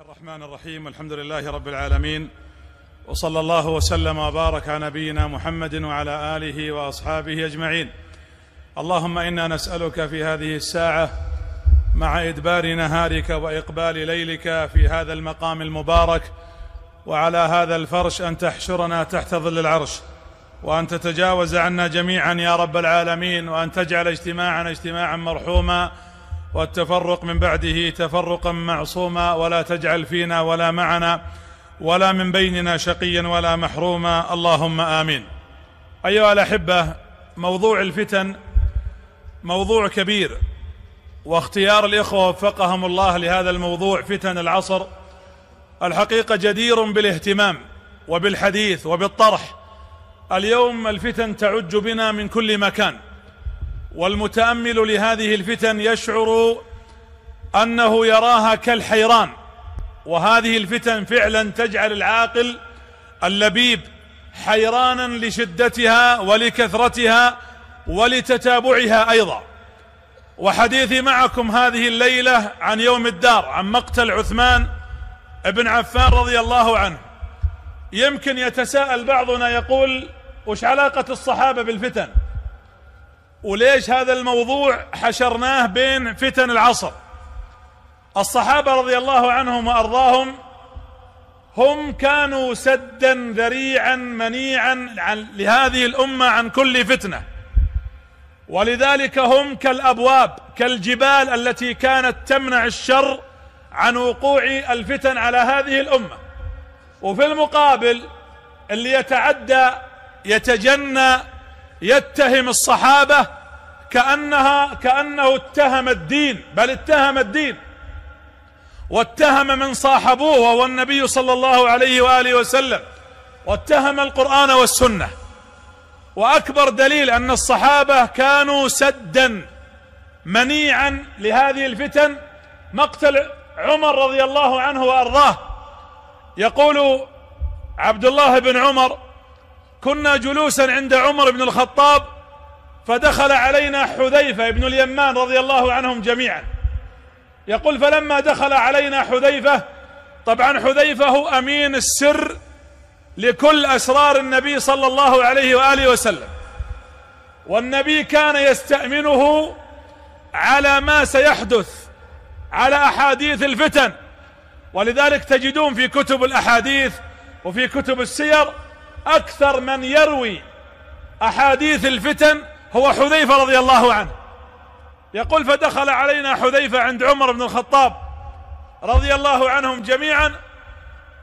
الله الرحمن الرحيم الحمد لله رب العالمين وصلى الله وسلم وبارك على نبينا محمد وعلى اله واصحابه اجمعين اللهم انا نسالك في هذه الساعه مع ادبار نهارك واقبال ليلك في هذا المقام المبارك وعلى هذا الفرش ان تحشرنا تحت ظل العرش وان تتجاوز عنا جميعا يا رب العالمين وان تجعل اجتماعنا اجتماعا مرحوما والتفرق من بعده تفرقا معصوما ولا تجعل فينا ولا معنا ولا من بيننا شقيا ولا محروما اللهم امين ايها الاحبه موضوع الفتن موضوع كبير واختيار الاخوه وفقهم الله لهذا الموضوع فتن العصر الحقيقه جدير بالاهتمام وبالحديث وبالطرح اليوم الفتن تعج بنا من كل مكان والمتامل لهذه الفتن يشعر انه يراها كالحيران وهذه الفتن فعلا تجعل العاقل اللبيب حيرانا لشدتها ولكثرتها ولتتابعها ايضا وحديثي معكم هذه الليله عن يوم الدار عن مقتل عثمان بن عفان رضي الله عنه يمكن يتساءل بعضنا يقول وش علاقه الصحابه بالفتن وليش هذا الموضوع حشرناه بين فتن العصر الصحابة رضي الله عنهم وأرضاهم هم كانوا سدا ذريعا منيعا لهذه الأمة عن كل فتنة ولذلك هم كالأبواب كالجبال التي كانت تمنع الشر عن وقوع الفتن على هذه الأمة وفي المقابل اللي يتعدى يتجنى يتهم الصحابة كأنها كأنه اتهم الدين بل اتهم الدين واتهم من صاحبوه وهو النبي صلى الله عليه وآله وسلم واتهم القرآن والسنة وأكبر دليل أن الصحابة كانوا سدا منيعا لهذه الفتن مقتل عمر رضي الله عنه وأرضاه يقول عبد الله بن عمر كنا جلوسا عند عمر بن الخطاب فدخل علينا حذيفة بن اليمان رضي الله عنهم جميعا يقول فلما دخل علينا حذيفة طبعا حذيفة هو أمين السر لكل أسرار النبي صلى الله عليه وآله وسلم والنبي كان يستأمنه على ما سيحدث على أحاديث الفتن ولذلك تجدون في كتب الأحاديث وفي كتب السير أكثر من يروي أحاديث الفتن هو حذيفة رضي الله عنه يقول فدخل علينا حذيفة عند عمر بن الخطاب رضي الله عنهم جميعا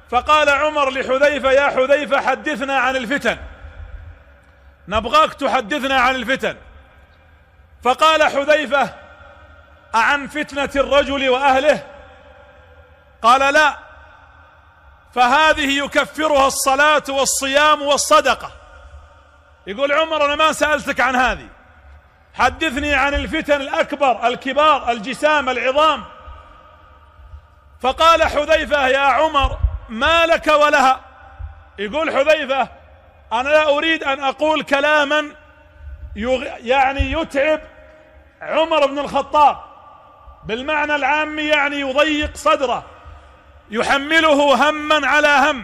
فقال عمر لحذيفة يا حذيفة حدثنا عن الفتن نبغاك تحدثنا عن الفتن فقال حذيفة أعن فتنة الرجل وأهله قال لا فهذه يكفرها الصلاة والصيام والصدقة يقول عمر أنا ما سألتك عن هذه حدثني عن الفتن الأكبر الكبار الجسام العظام فقال حذيفة يا عمر ما لك ولها يقول حذيفة أنا لا أريد أن أقول كلاما يعني يتعب عمر بن الخطاب بالمعنى العامي يعني يضيق صدره يحمله هما على هم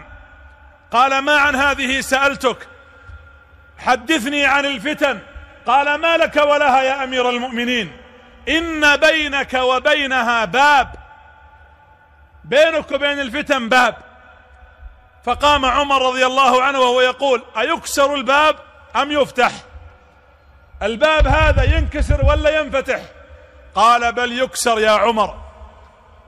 قال ما عن هذه سألتك حدثني عن الفتن قال ما لك ولها يا أمير المؤمنين إن بينك وبينها باب بينك وبين الفتن باب فقام عمر رضي الله عنه وهو يقول أيكسر الباب أم يفتح الباب هذا ينكسر ولا ينفتح قال بل يكسر يا عمر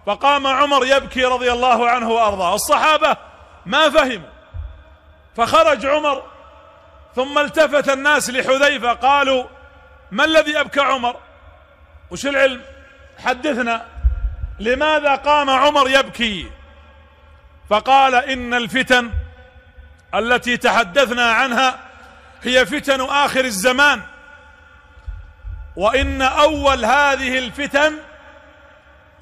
فقام عمر يبكي رضي الله عنه وأرضاه الصحابة ما فهموا فخرج عمر ثم التفت الناس لحذيفة قالوا ما الذي أبكى عمر وش العلم حدثنا لماذا قام عمر يبكي فقال إن الفتن التي تحدثنا عنها هي فتن آخر الزمان وإن أول هذه الفتن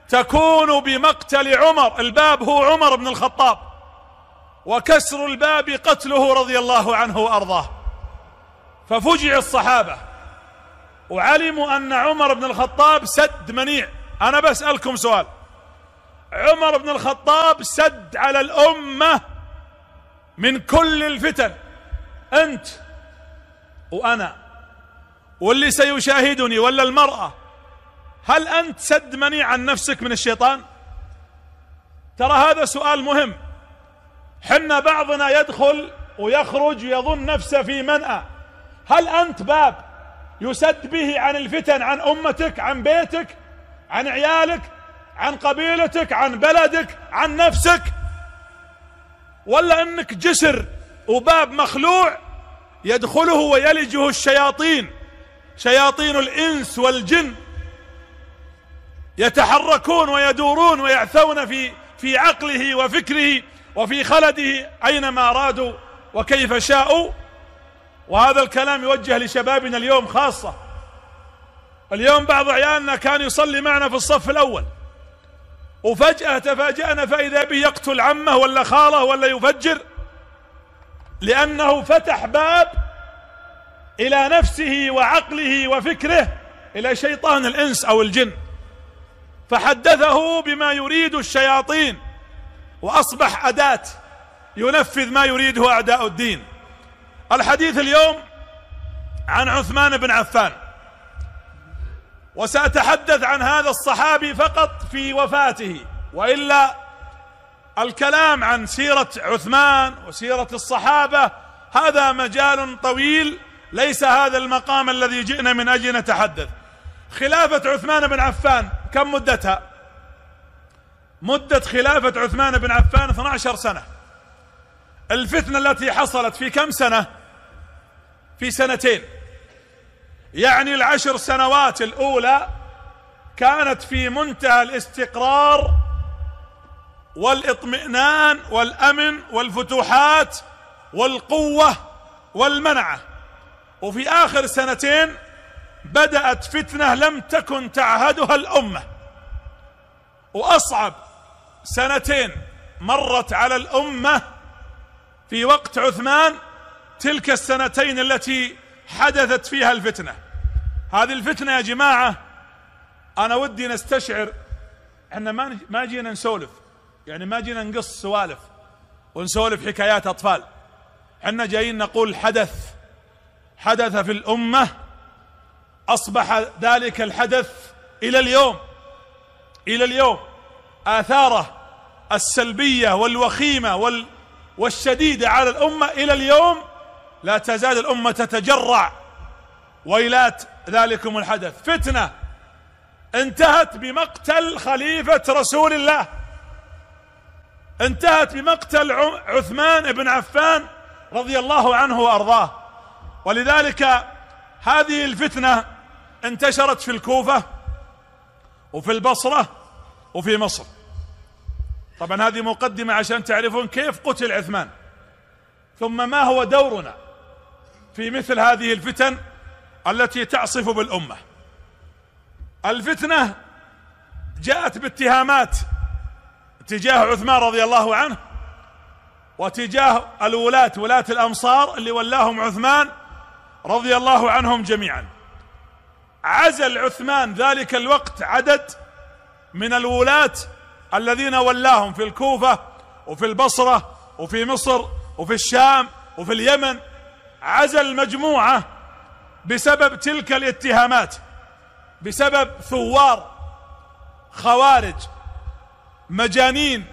تكون بمقتل عمر الباب هو عمر بن الخطاب وكسر الباب قتله رضي الله عنه وارضاه ففجع الصحابه وعلموا ان عمر بن الخطاب سد منيع انا بسالكم سؤال عمر بن الخطاب سد على الامه من كل الفتن انت وانا واللي سيشاهدني ولا المراه هل أنت سد منيع عن نفسك من الشيطان ترى هذا سؤال مهم حنا بعضنا يدخل ويخرج ويظن نفسه في منأى هل أنت باب يسد به عن الفتن عن أمتك عن بيتك عن عيالك عن قبيلتك عن بلدك عن نفسك ولا أنك جسر وباب مخلوع يدخله ويلجه الشياطين شياطين الإنس والجن يتحركون ويدورون ويعثون في في عقله وفكره وفي خلده أينما أرادوا وكيف شاءوا وهذا الكلام يوجه لشبابنا اليوم خاصة اليوم بعض عيالنا كان يصلي معنا في الصف الأول وفجأة تفاجأنا فإذا به يقتل عمه ولا خاله ولا يفجر لأنه فتح باب إلى نفسه وعقله وفكره إلى شيطان الإنس أو الجن فحدثه بما يريد الشياطين وأصبح أداة ينفذ ما يريده أعداء الدين الحديث اليوم عن عثمان بن عفان وسأتحدث عن هذا الصحابي فقط في وفاته وإلا الكلام عن سيرة عثمان وسيرة الصحابة هذا مجال طويل ليس هذا المقام الذي جئنا من أجل نتحدث خلافة عثمان بن عفان كم مدتها مدة خلافة عثمان بن عفان 12 سنة الفتنة التي حصلت في كم سنة في سنتين يعني العشر سنوات الأولى كانت في منتهى الاستقرار والاطمئنان والأمن والفتوحات والقوة والمنعة وفي آخر سنتين بدأت فتنة لم تكن تعهدها الأمة وأصعب سنتين مرت على الأمة في وقت عثمان تلك السنتين التي حدثت فيها الفتنة هذه الفتنة يا جماعة أنا ودي نستشعر احنا ما ما جينا نسولف يعني ما جينا نقص سوالف ونسولف حكايات أطفال احنا جايين نقول حدث حدث في الأمة أصبح ذلك الحدث إلى اليوم إلى اليوم آثاره السلبية والوخيمة وال والشديدة على الأمة إلى اليوم لا تزال الأمة تتجرع ويلات ذلكم الحدث فتنة انتهت بمقتل خليفة رسول الله انتهت بمقتل عثمان بن عفان رضي الله عنه وأرضاه ولذلك هذه الفتنة انتشرت في الكوفة وفي البصرة وفي مصر طبعا هذه مقدمة عشان تعرفون كيف قتل عثمان ثم ما هو دورنا في مثل هذه الفتن التي تعصف بالأمة الفتنة جاءت باتهامات تجاه عثمان رضي الله عنه وتجاه الولاة ولاة الأمصار اللي ولاهم عثمان رضي الله عنهم جميعا عزل عثمان ذلك الوقت عدد من الولاة الذين ولاهم في الكوفة وفي البصرة وفي مصر وفي الشام وفي اليمن عزل مجموعة بسبب تلك الاتهامات بسبب ثوار خوارج مجانين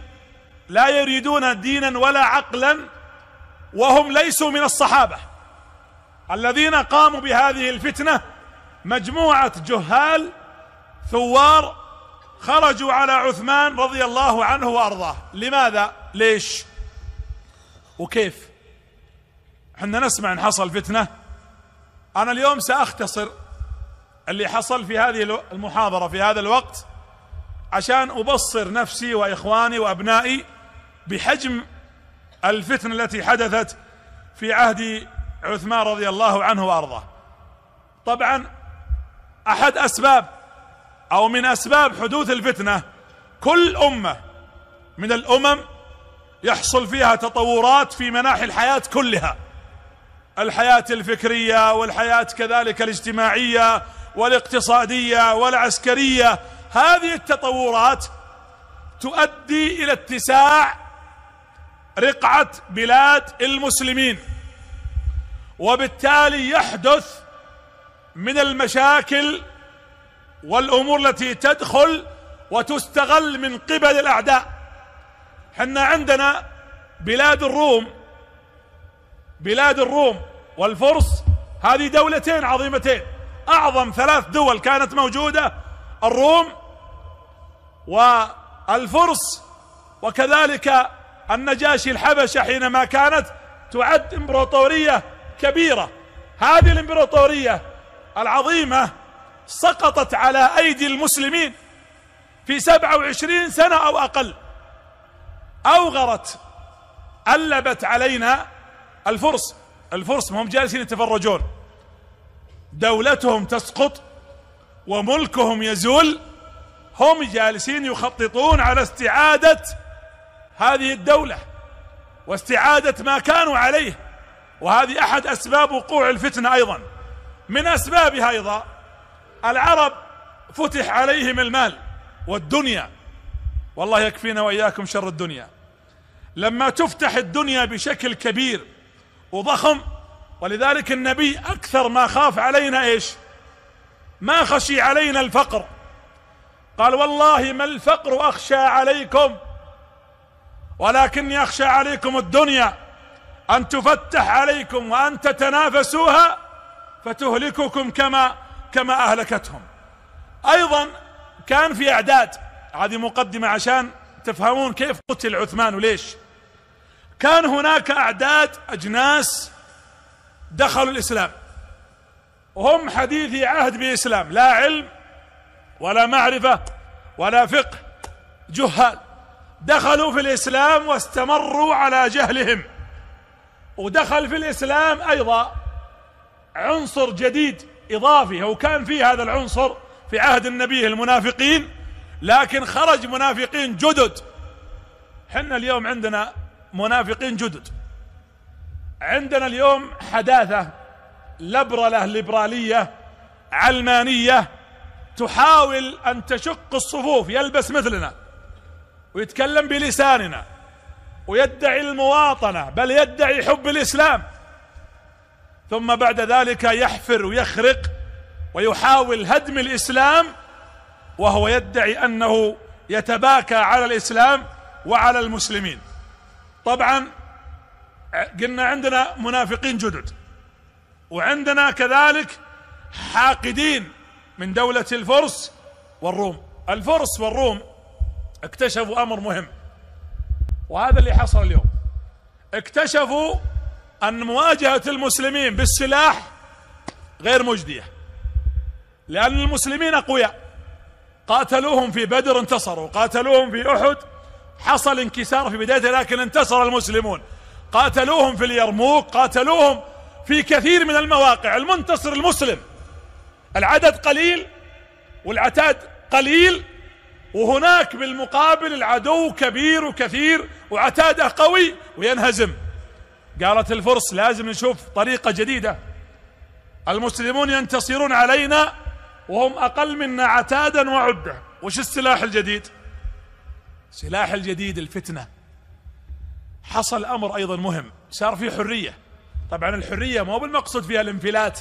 لا يريدون دينا ولا عقلا وهم ليسوا من الصحابة الذين قاموا بهذه الفتنة مجموعة جهال ثوار خرجوا على عثمان رضي الله عنه وارضاه لماذا ليش وكيف حنا نسمع ان حصل فتنة انا اليوم ساختصر اللي حصل في هذه المحاضرة في هذا الوقت عشان ابصر نفسي واخواني وابنائي بحجم الفتنة التي حدثت في عهد عثمان رضي الله عنه وارضاه طبعا احد اسباب او من اسباب حدوث الفتنة كل امة من الامم يحصل فيها تطورات في مناحي الحياة كلها الحياة الفكرية والحياة كذلك الاجتماعية والاقتصادية والعسكرية هذه التطورات تؤدي الى اتساع رقعة بلاد المسلمين وبالتالي يحدث من المشاكل والامور التي تدخل وتستغل من قبل الاعداء حنا عندنا بلاد الروم بلاد الروم والفرس هذه دولتين عظيمتين اعظم ثلاث دول كانت موجودة الروم والفرس وكذلك النجاشي الحبشة حينما كانت تعد امبراطورية كبيرة هذه الامبراطورية العظيمة سقطت على أيدي المسلمين في سبعة وعشرين سنة أو أقل أوغرت ألبت علينا الفرس الفرس هم جالسين يتفرجون دولتهم تسقط وملكهم يزول هم جالسين يخططون على استعادة هذه الدولة واستعادة ما كانوا عليه وهذه أحد أسباب وقوع الفتنة أيضا من اسبابها ايضا العرب فتح عليهم المال والدنيا والله يكفينا واياكم شر الدنيا لما تفتح الدنيا بشكل كبير وضخم ولذلك النبي اكثر ما خاف علينا ايش ما خشي علينا الفقر قال والله ما الفقر اخشى عليكم ولكني اخشى عليكم الدنيا ان تفتح عليكم وان تتنافسوها فتهلككم كما كما أهلكتهم أيضا كان في إعداد هذه مقدمة عشان تفهمون كيف قتل عثمان وليش كان هناك أعداد أجناس دخلوا الإسلام هم حديثي عهد بإسلام لا علم ولا معرفة ولا فقه جهال دخلوا في الإسلام واستمروا على جهلهم ودخل في الإسلام أيضا عنصر جديد إضافي هو كان فيه هذا العنصر في عهد النبي المنافقين لكن خرج منافقين جدد حنا اليوم عندنا منافقين جدد عندنا اليوم حداثة لبرلة ليبرالية علمانية تحاول أن تشق الصفوف يلبس مثلنا ويتكلم بلساننا ويدعي المواطنة بل يدعي حب الإسلام ثم بعد ذلك يحفر ويخرق ويحاول هدم الاسلام وهو يدعي انه يتباكى على الاسلام وعلى المسلمين طبعا قلنا عندنا منافقين جدد وعندنا كذلك حاقدين من دولة الفرس والروم الفرس والروم اكتشفوا امر مهم وهذا اللي حصل اليوم اكتشفوا ان مواجهة المسلمين بالسلاح غير مجدية لان المسلمين اقوياء قاتلوهم في بدر انتصروا قاتلوهم في احد حصل انكسار في بدايته لكن انتصر المسلمون قاتلوهم في اليرموك قاتلوهم في كثير من المواقع المنتصر المسلم العدد قليل والعتاد قليل وهناك بالمقابل العدو كبير وكثير وعتاده قوي وينهزم قالت الفرس لازم نشوف طريقة جديدة المسلمون ينتصرون علينا وهم أقل منا عتادا وعدة وش السلاح الجديد سلاح الجديد الفتنة حصل أمر أيضا مهم صار في حرية طبعا الحرية مو بالمقصود فيها الانفلات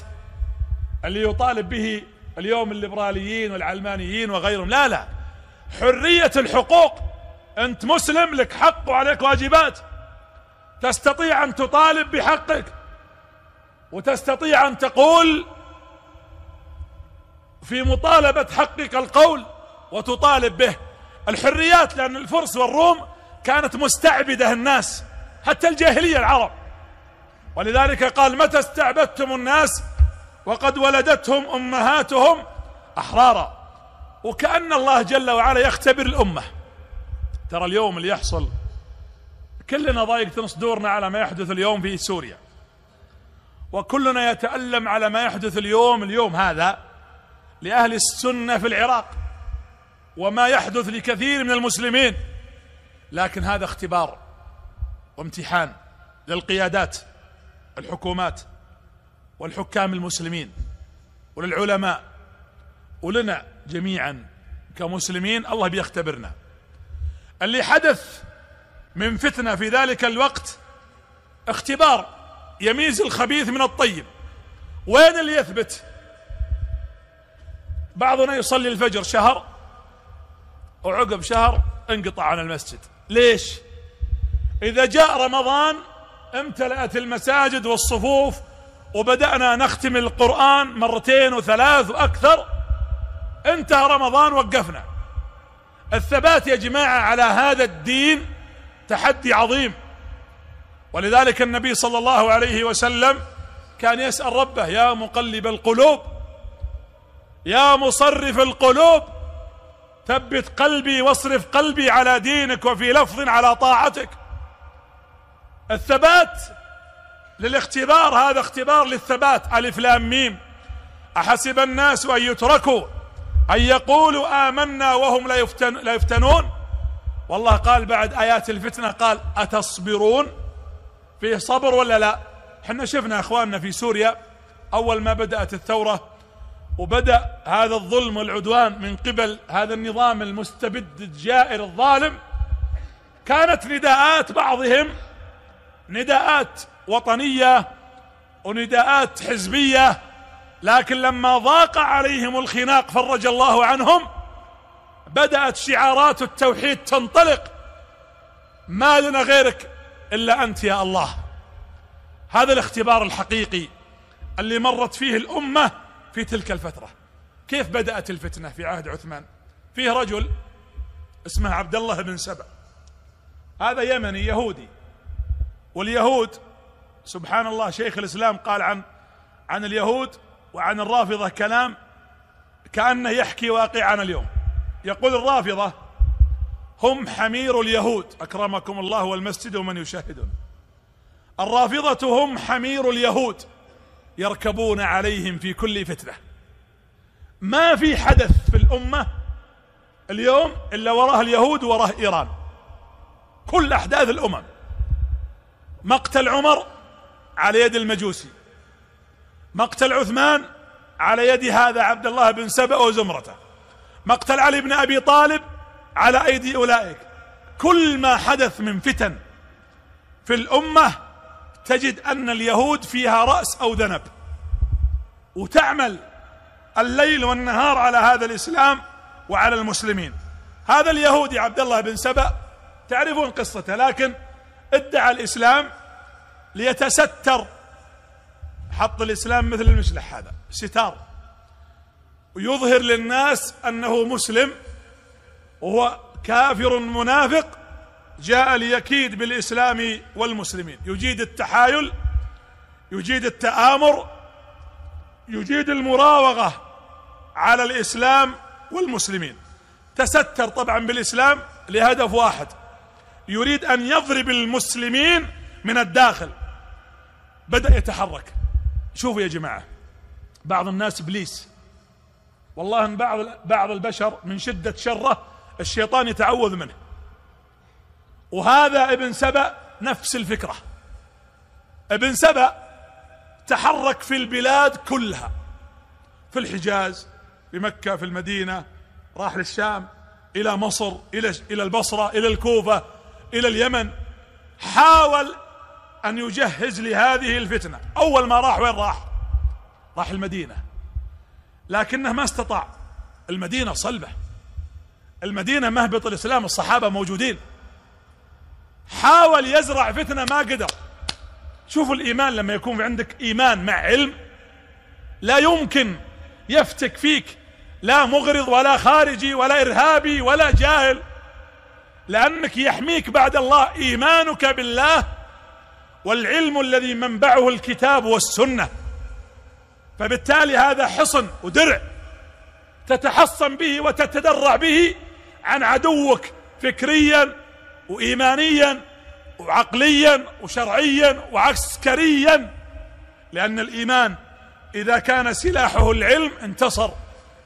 اللي يطالب به اليوم الليبراليين والعلمانيين وغيرهم لا لا حرية الحقوق انت مسلم لك حق وعليك واجبات تستطيع ان تطالب بحقك وتستطيع ان تقول في مطالبة حقك القول وتطالب به الحريات لان الفرس والروم كانت مستعبدة الناس حتى الجاهلية العرب ولذلك قال متى استعبدتم الناس وقد ولدتهم امهاتهم احرارا وكأن الله جل وعلا يختبر الامة ترى اليوم اللي يحصل كلنا ضايق صدورنا على ما يحدث اليوم في سوريا وكلنا يتألم على ما يحدث اليوم اليوم هذا لأهل السنة في العراق وما يحدث لكثير من المسلمين لكن هذا اختبار وامتحان للقيادات الحكومات والحكام المسلمين وللعلماء ولنا جميعا كمسلمين الله بيختبرنا اللي حدث من فتنة في ذلك الوقت اختبار يميز الخبيث من الطيب وين اللي يثبت بعضنا يصلي الفجر شهر وعقب شهر انقطع عن المسجد ليش اذا جاء رمضان امتلأت المساجد والصفوف وبدأنا نختم القرآن مرتين وثلاث وأكثر انتهى رمضان وقفنا الثبات يا جماعة على هذا الدين تحدي عظيم ولذلك النبي صلى الله عليه وسلم كان يسأل ربه يا مقلب القلوب يا مصرف القلوب ثبت قلبي واصرف قلبي على دينك وفي لفظ على طاعتك الثبات للاختبار هذا اختبار للثبات ألف لام ميم أحسب الناس أن يتركوا أن يقولوا آمنا وهم لا, يفتن لا يفتنون والله قال بعد آيات الفتنة قال أتصبرون فيه صبر ولا لا احنا شفنا أخواننا في سوريا أول ما بدأت الثورة وبدأ هذا الظلم والعدوان من قبل هذا النظام المستبد الجائر الظالم كانت نداءات بعضهم نداءات وطنية ونداءات حزبية لكن لما ضاق عليهم الخناق فرج الله عنهم بدأت شعارات التوحيد تنطلق ما لنا غيرك إلا أنت يا الله هذا الاختبار الحقيقي اللي مرت فيه الأمة في تلك الفترة كيف بدأت الفتنة في عهد عثمان فيه رجل اسمه عبد الله بن سبع هذا يمني يهودي واليهود سبحان الله شيخ الإسلام قال عن عن اليهود وعن الرافضة كلام كأنه يحكي واقعنا اليوم يقول الرافضة هم حمير اليهود أكرمكم الله والمسجد ومن يشاهدون الرافضة هم حمير اليهود يركبون عليهم في كل فتنة ما في حدث في الأمة اليوم إلا وراه اليهود وراه إيران كل أحداث الأمم مقتل عمر على يد المجوسي مقتل عثمان على يد هذا عبد الله بن سبأ وزمرته مقتل علي بن ابي طالب على ايدي اولئك كل ما حدث من فتن في الامه تجد ان اليهود فيها راس او ذنب وتعمل الليل والنهار على هذا الاسلام وعلى المسلمين هذا اليهودي عبد الله بن سبأ تعرفون قصته لكن ادعى الاسلام ليتستر حط الاسلام مثل المشلح هذا ستار يظهر للناس أنه مسلم وهو كافر منافق جاء ليكيد بالإسلام والمسلمين يجيد التحايل يجيد التآمر يجيد المراوغة على الإسلام والمسلمين تستر طبعا بالإسلام لهدف واحد يريد أن يضرب المسلمين من الداخل بدأ يتحرك شوفوا يا جماعة بعض الناس بليس والله ان بعض بعض البشر من شدة شره الشيطان يتعوذ منه وهذا ابن سبأ نفس الفكرة ابن سبأ تحرك في البلاد كلها في الحجاز في مكة في المدينة راح للشام الى مصر الى الى البصرة الى الكوفة الى اليمن حاول ان يجهز لهذه الفتنة اول ما راح وين راح راح المدينة لكنه ما استطاع المدينة صلبة المدينة مهبط الإسلام الصحابة موجودين حاول يزرع فتنة ما قدر شوفوا الإيمان لما يكون في عندك إيمان مع علم لا يمكن يفتك فيك لا مغرض ولا خارجي ولا إرهابي ولا جاهل لأنك يحميك بعد الله إيمانك بالله والعلم الذي منبعه الكتاب والسنة فبالتالي هذا حصن ودرع تتحصن به وتتدرع به عن عدوك فكريا وإيمانيا وعقليا وشرعيا وعسكريا لأن الإيمان إذا كان سلاحه العلم انتصر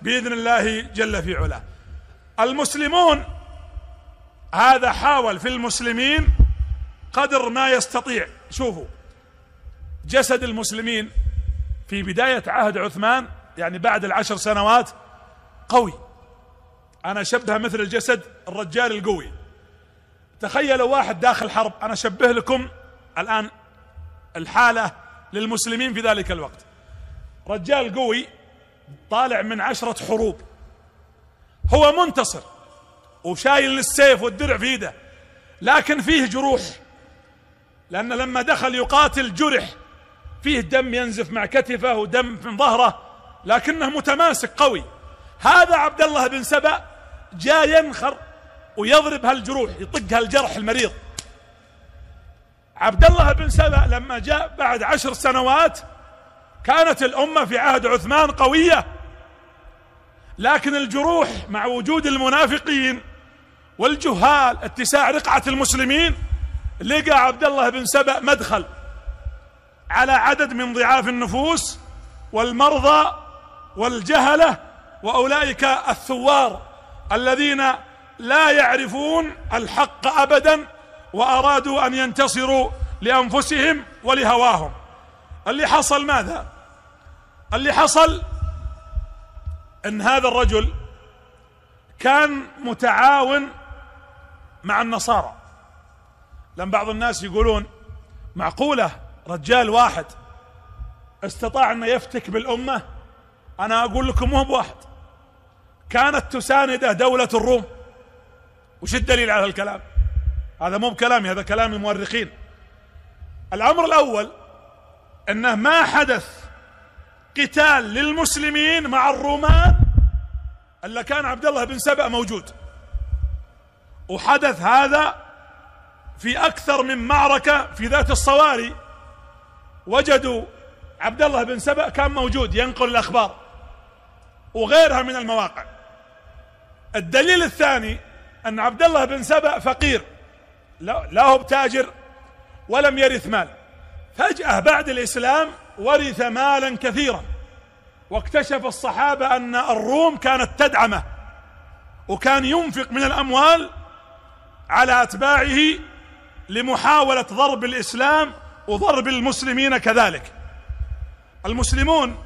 بإذن الله جل في علاه المسلمون هذا حاول في المسلمين قدر ما يستطيع شوفوا جسد المسلمين في بداية عهد عثمان يعني بعد العشر سنوات قوي انا شبهه مثل الجسد الرجال القوي تخيلوا واحد داخل حرب انا اشبه لكم الان الحالة للمسلمين في ذلك الوقت رجال قوي طالع من عشرة حروب هو منتصر وشايل السيف والدرع في يده لكن فيه جروح لأن لما دخل يقاتل جرح فيه دم ينزف مع كتفه ودم من ظهره لكنه متماسك قوي هذا عبد الله بن سبأ جاء ينخر ويضرب هالجروح يطق هالجرح المريض عبد الله بن سبأ لما جاء بعد عشر سنوات كانت الأمة في عهد عثمان قوية لكن الجروح مع وجود المنافقين والجهال اتساع رقعة المسلمين لقى عبد الله بن سبأ مدخل على عدد من ضعاف النفوس والمرضى والجهله واولئك الثوار الذين لا يعرفون الحق ابدا وارادوا ان ينتصروا لانفسهم ولهواهم اللي حصل ماذا اللي حصل ان هذا الرجل كان متعاون مع النصارى لان بعض الناس يقولون معقوله رجال واحد استطاع انه يفتك بالامه انا اقول لكم مو بواحد كانت تسانده دولة الروم وش الدليل على هالكلام هذا مو بكلامي هذا كلام المؤرخين الامر الاول انه ما حدث قتال للمسلمين مع الرومان الا كان عبد الله بن سبأ موجود وحدث هذا في اكثر من معركة في ذات الصواري وجدوا عبد الله بن سبأ كان موجود ينقل الأخبار وغيرها من المواقع الدليل الثاني أن عبد الله بن سبأ فقير لا هو بتاجر ولم يرث مال فجأة بعد الإسلام ورث مالا كثيرا واكتشف الصحابة أن الروم كانت تدعمه وكان ينفق من الأموال على أتباعه لمحاولة ضرب الإسلام وضرب المسلمين كذلك المسلمون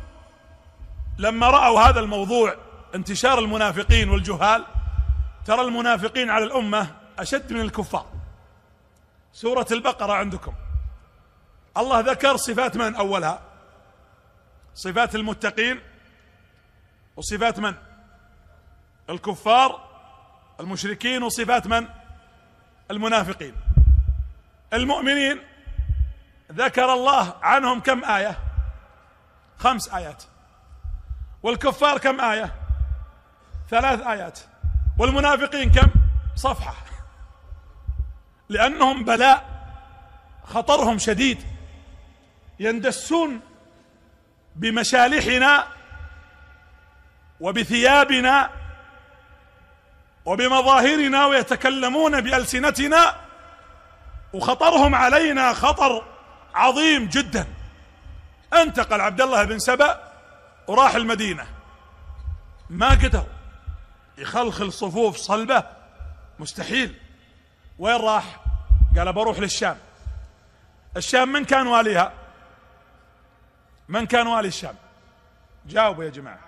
لما رأوا هذا الموضوع انتشار المنافقين والجهال ترى المنافقين على الأمة أشد من الكفار سورة البقرة عندكم الله ذكر صفات من أولها صفات المتقين وصفات من الكفار المشركين وصفات من المنافقين المؤمنين ذكر الله عنهم كم آية خمس آيات والكفار كم آية ثلاث آيات والمنافقين كم صفحة لأنهم بلاء خطرهم شديد يندسون بمشالحنا وبثيابنا وبمظاهرنا ويتكلمون بألسنتنا وخطرهم علينا خطر عظيم جدا انتقل عبد الله بن سبأ وراح المدينة ما قدر يخلخل صفوف صلبة مستحيل وين راح قال بروح للشام الشام من كان واليها من كان والي الشام جاوبوا يا جماعة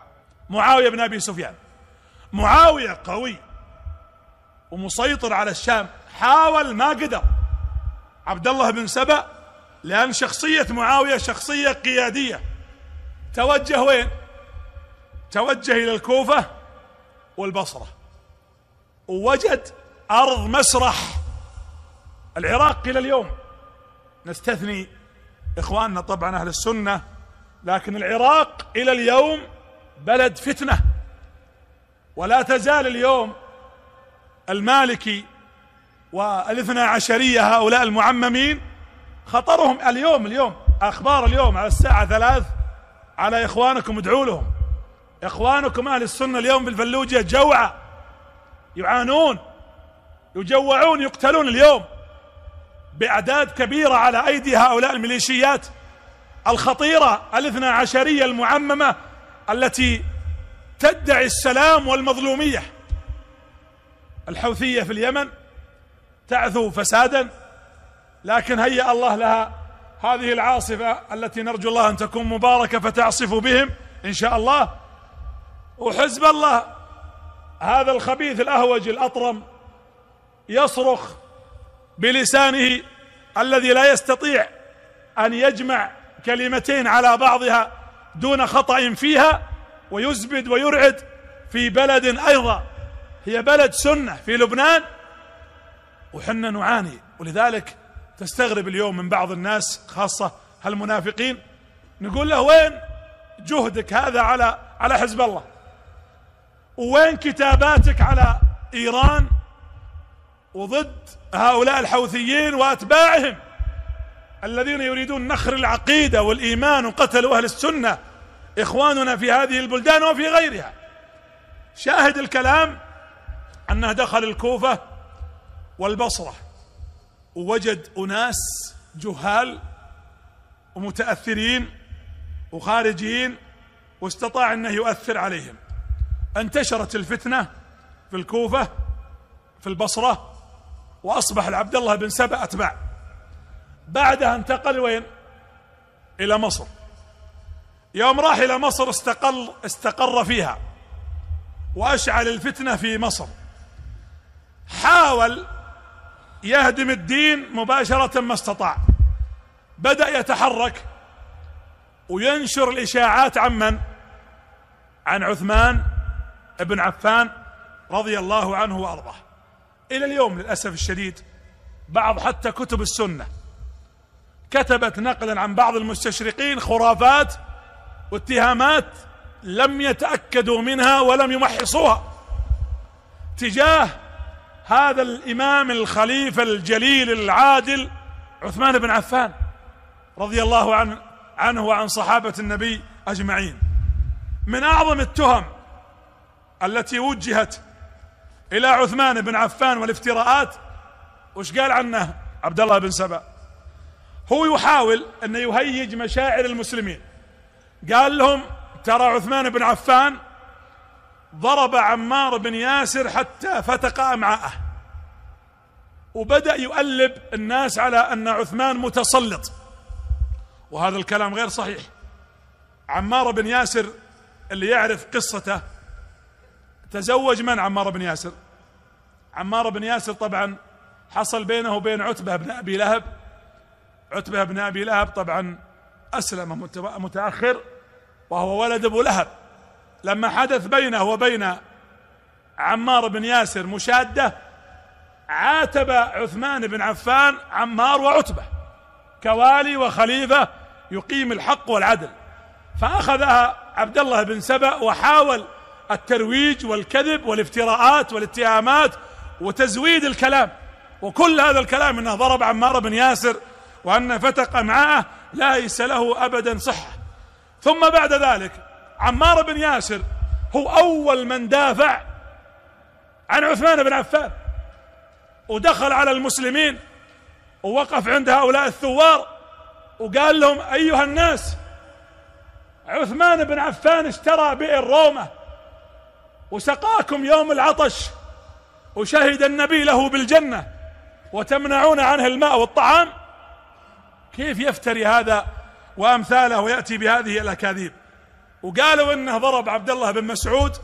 معاوية بن أبي سفيان معاوية قوي ومسيطر على الشام حاول ما قدر عبد الله بن سبأ لأن شخصية معاوية شخصية قيادية توجه وين توجه إلى الكوفة والبصرة ووجد أرض مسرح العراق إلى اليوم نستثني إخواننا طبعا أهل السنة لكن العراق إلى اليوم بلد فتنة ولا تزال اليوم المالكي والاثنى عشرية هؤلاء المعممين خطرهم اليوم اليوم أخبار اليوم على الساعة ثلاث على إخوانكم ادعوا لهم إخوانكم أهل السنة اليوم بالفلوجة جوعة يعانون يجوعون يقتلون اليوم بأعداد كبيرة على أيدي هؤلاء الميليشيات الخطيرة الاثنى عشرية المعممة التي تدعي السلام والمظلومية الحوثية في اليمن تعثو فسادا لكن هيأ الله لها هذه العاصفة التي نرجو الله أن تكون مباركة فتعصف بهم إن شاء الله وحزب الله هذا الخبيث الأهوج الأطرم يصرخ بلسانه الذي لا يستطيع أن يجمع كلمتين على بعضها دون خطأ فيها ويزبد ويرعد في بلد أيضا هي بلد سنة في لبنان وحنا نعاني ولذلك تستغرب اليوم من بعض الناس خاصة المنافقين نقول له وين جهدك هذا على على حزب الله وين كتاباتك على إيران وضد هؤلاء الحوثيين وأتباعهم الذين يريدون نخر العقيدة والإيمان وقتلوا أهل السنة إخواننا في هذه البلدان وفي غيرها شاهد الكلام أنه دخل الكوفة والبصرة ووجد أناس جهال ومتأثرين وخارجين واستطاع أنه يؤثر عليهم انتشرت الفتنة في الكوفة في البصرة وأصبح العبد الله بن سبأ أتباع بعدها انتقل وين إلى مصر يوم راح إلى مصر استقل استقر فيها وأشعل الفتنة في مصر حاول يهدم الدين مباشرة ما استطاع بدأ يتحرك وينشر الإشاعات عن من؟ عن عثمان بن عفان رضي الله عنه وأرضاه إلى اليوم للأسف الشديد بعض حتى كتب السنة كتبت نقلا عن بعض المستشرقين خرافات واتهامات لم يتأكدوا منها ولم يمحصوها تجاه هذا الإمام الخليفة الجليل العادل عثمان بن عفان رضي الله عنه عنه وعن صحابة النبي أجمعين من أعظم التهم التي وجهت إلى عثمان بن عفان والافتراءات وش قال عنه عبد الله بن سبا هو يحاول أن يهيج مشاعر المسلمين قال لهم ترى عثمان بن عفان ضرب عمار بن ياسر حتى فتق امعاءه وبدا يؤلب الناس على ان عثمان متسلط وهذا الكلام غير صحيح عمار بن ياسر اللي يعرف قصته تزوج من عمار بن ياسر عمار بن ياسر طبعا حصل بينه وبين عتبه بن ابي لهب عتبه بن ابي لهب طبعا اسلم متاخر وهو ولد ابو لهب لما حدث بينه وبين عمار بن ياسر مشادة عاتب عثمان بن عفان عمار وعتبة كوالي وخليفة يقيم الحق والعدل فأخذها عبد الله بن سبأ وحاول الترويج والكذب والافتراءات والاتهامات وتزويد الكلام وكل هذا الكلام انه ضرب عمار بن ياسر وان فتق امعاءه ليس له ابدا صحه ثم بعد ذلك عمار بن ياسر هو أول من دافع عن عثمان بن عفان ودخل على المسلمين ووقف عند هؤلاء الثوار وقال لهم أيها الناس عثمان بن عفان اشترى بئر رومة وسقاكم يوم العطش وشهد النبي له بالجنة وتمنعون عنه الماء والطعام كيف يفتري هذا وأمثاله ويأتي بهذه الأكاذيب وقالوا انه ضرب عبد الله بن مسعود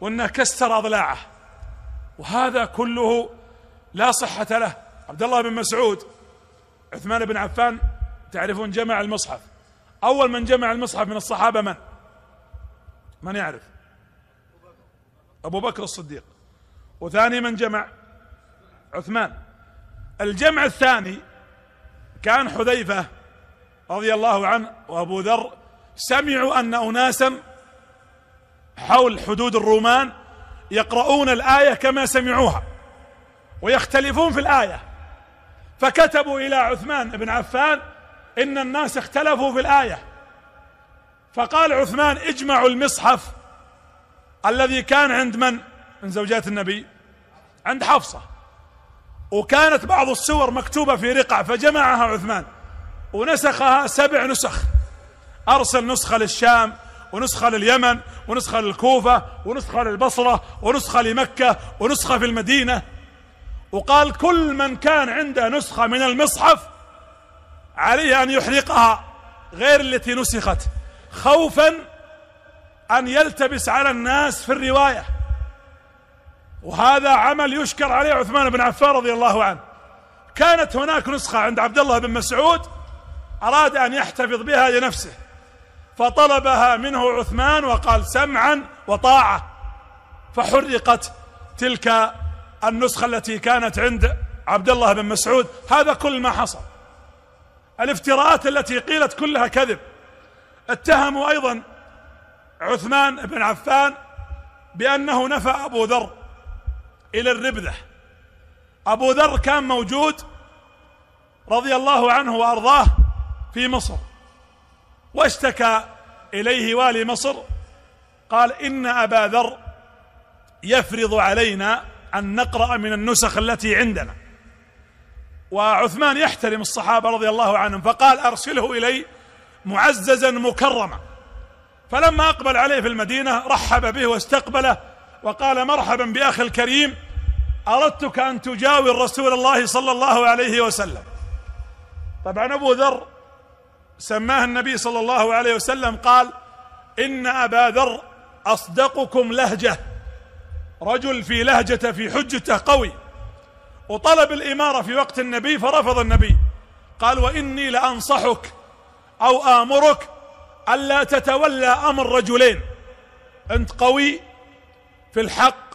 وانه كسر اضلاعه وهذا كله لا صحة له عبد الله بن مسعود عثمان بن عفان تعرفون جمع المصحف اول من جمع المصحف من الصحابة من من يعرف ابو بكر الصديق وثاني من جمع عثمان الجمع الثاني كان حذيفة رضي الله عنه وابو ذر سمعوا أن أناسا حول حدود الرومان يقرؤون الآية كما سمعوها ويختلفون في الآية فكتبوا إلى عثمان بن عفان إن الناس اختلفوا في الآية فقال عثمان اجمعوا المصحف الذي كان عند من من زوجات النبي عند حفصة وكانت بعض السور مكتوبة في رقع فجمعها عثمان ونسخها سبع نسخ ارسل نسخة للشام ونسخة لليمن ونسخة للكوفة ونسخة للبصرة ونسخة لمكة ونسخة في المدينة وقال كل من كان عنده نسخة من المصحف عليه ان يحرقها غير التي نسخت خوفا ان يلتبس على الناس في الرواية وهذا عمل يشكر عليه عثمان بن عفان رضي الله عنه كانت هناك نسخة عند عبد الله بن مسعود اراد ان يحتفظ بها لنفسه فطلبها منه عثمان وقال سمعا وطاعة فحرقت تلك النسخة التي كانت عند عبد الله بن مسعود هذا كل ما حصل الافتراءات التي قيلت كلها كذب اتهموا ايضا عثمان بن عفان بانه نفى ابو ذر الى الربذه ابو ذر كان موجود رضي الله عنه وارضاه في مصر واشتكى اليه والي مصر قال ان ابا ذر يفرض علينا ان نقرا من النسخ التي عندنا وعثمان يحترم الصحابه رضي الله عنهم فقال ارسله الي معززا مكرما فلما اقبل عليه في المدينه رحب به واستقبله وقال مرحبا باخي الكريم اردتك ان تجاور رسول الله صلى الله عليه وسلم طبعا ابو ذر سماها النبي صلى الله عليه وسلم قال إن أبا ذر أصدقكم لهجة رجل في لهجته في حجته قوي وطلب الإمارة في وقت النبي فرفض النبي قال وإني لأنصحك أو آمرك ألا تتولى أمر رجلين أنت قوي في الحق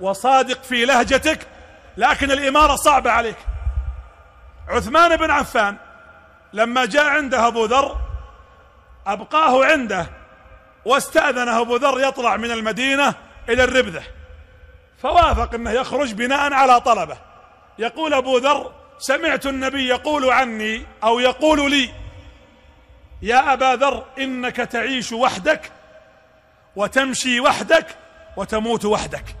وصادق في لهجتك لكن الإمارة صعبة عليك عثمان بن عفان لما جاء عنده ابو ذر ابقاه عنده واستاذنه ابو ذر يطلع من المدينه الى الربذه فوافق انه يخرج بناء على طلبه يقول ابو ذر سمعت النبي يقول عني او يقول لي يا ابا ذر انك تعيش وحدك وتمشي وحدك وتموت وحدك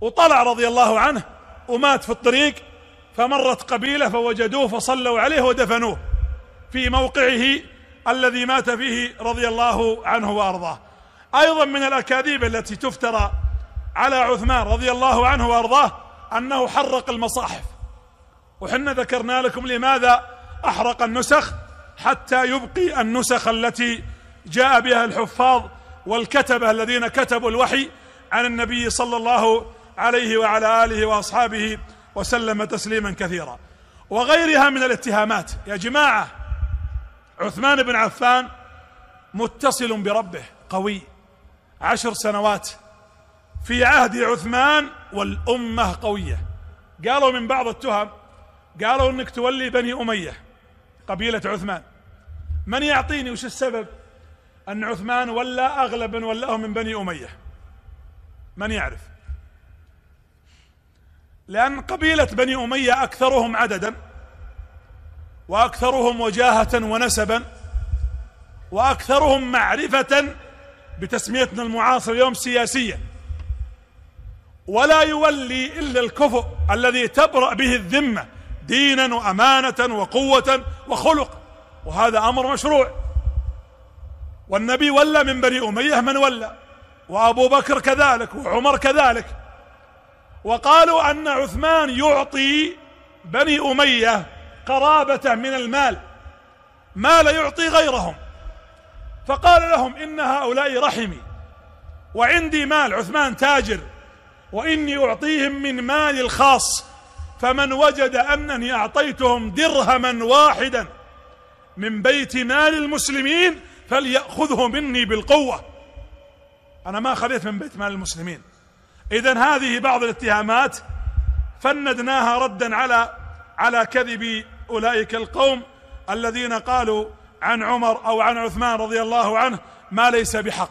وطلع رضي الله عنه ومات في الطريق فمرت قبيلة فوجدوه فصلوا عليه ودفنوه في موقعه الذي مات فيه رضي الله عنه وأرضاه أيضا من الأكاذيب التي تفترى على عثمان رضي الله عنه وأرضاه أنه حرق المصاحف وحنا ذكرنا لكم لماذا أحرق النسخ حتى يبقي النسخ التي جاء بها الحفاظ والكتبة الذين كتبوا الوحي عن النبي صلى الله عليه وعلى آله وأصحابه وسلم تسليما كثيرا وغيرها من الاتهامات يا جماعة عثمان بن عفان متصل بربه قوي عشر سنوات في عهد عثمان والأمة قوية قالوا من بعض التهم قالوا انك تولي بني أمية قبيلة عثمان من يعطيني وش السبب أن عثمان ولا اغلب ولاهم من بني أمية من يعرف لأن قبيلة بني أمية أكثرهم عددا وأكثرهم وجاهة ونسبا وأكثرهم معرفة بتسميتنا المعاصرة اليوم سياسية ولا يولي إلا الكفؤ الذي تبرأ به الذمة دينا وأمانة وقوة وخلق وهذا أمر مشروع والنبي ولى من بني أمية من ولى وأبو بكر كذلك وعمر كذلك وقالوا أن عثمان يعطي بني أمية قرابته من المال ما لا يعطي غيرهم فقال لهم إن هؤلاء رحمي وعندي مال عثمان تاجر وإني أعطيهم من مالي الخاص فمن وجد أنني أعطيتهم درهما واحدا من بيت مال المسلمين فليأخذه مني بالقوة أنا ما خذيت من بيت مال المسلمين اذا هذه بعض الاتهامات فندناها ردا على على كذب اولئك القوم الذين قالوا عن عمر او عن عثمان رضي الله عنه ما ليس بحق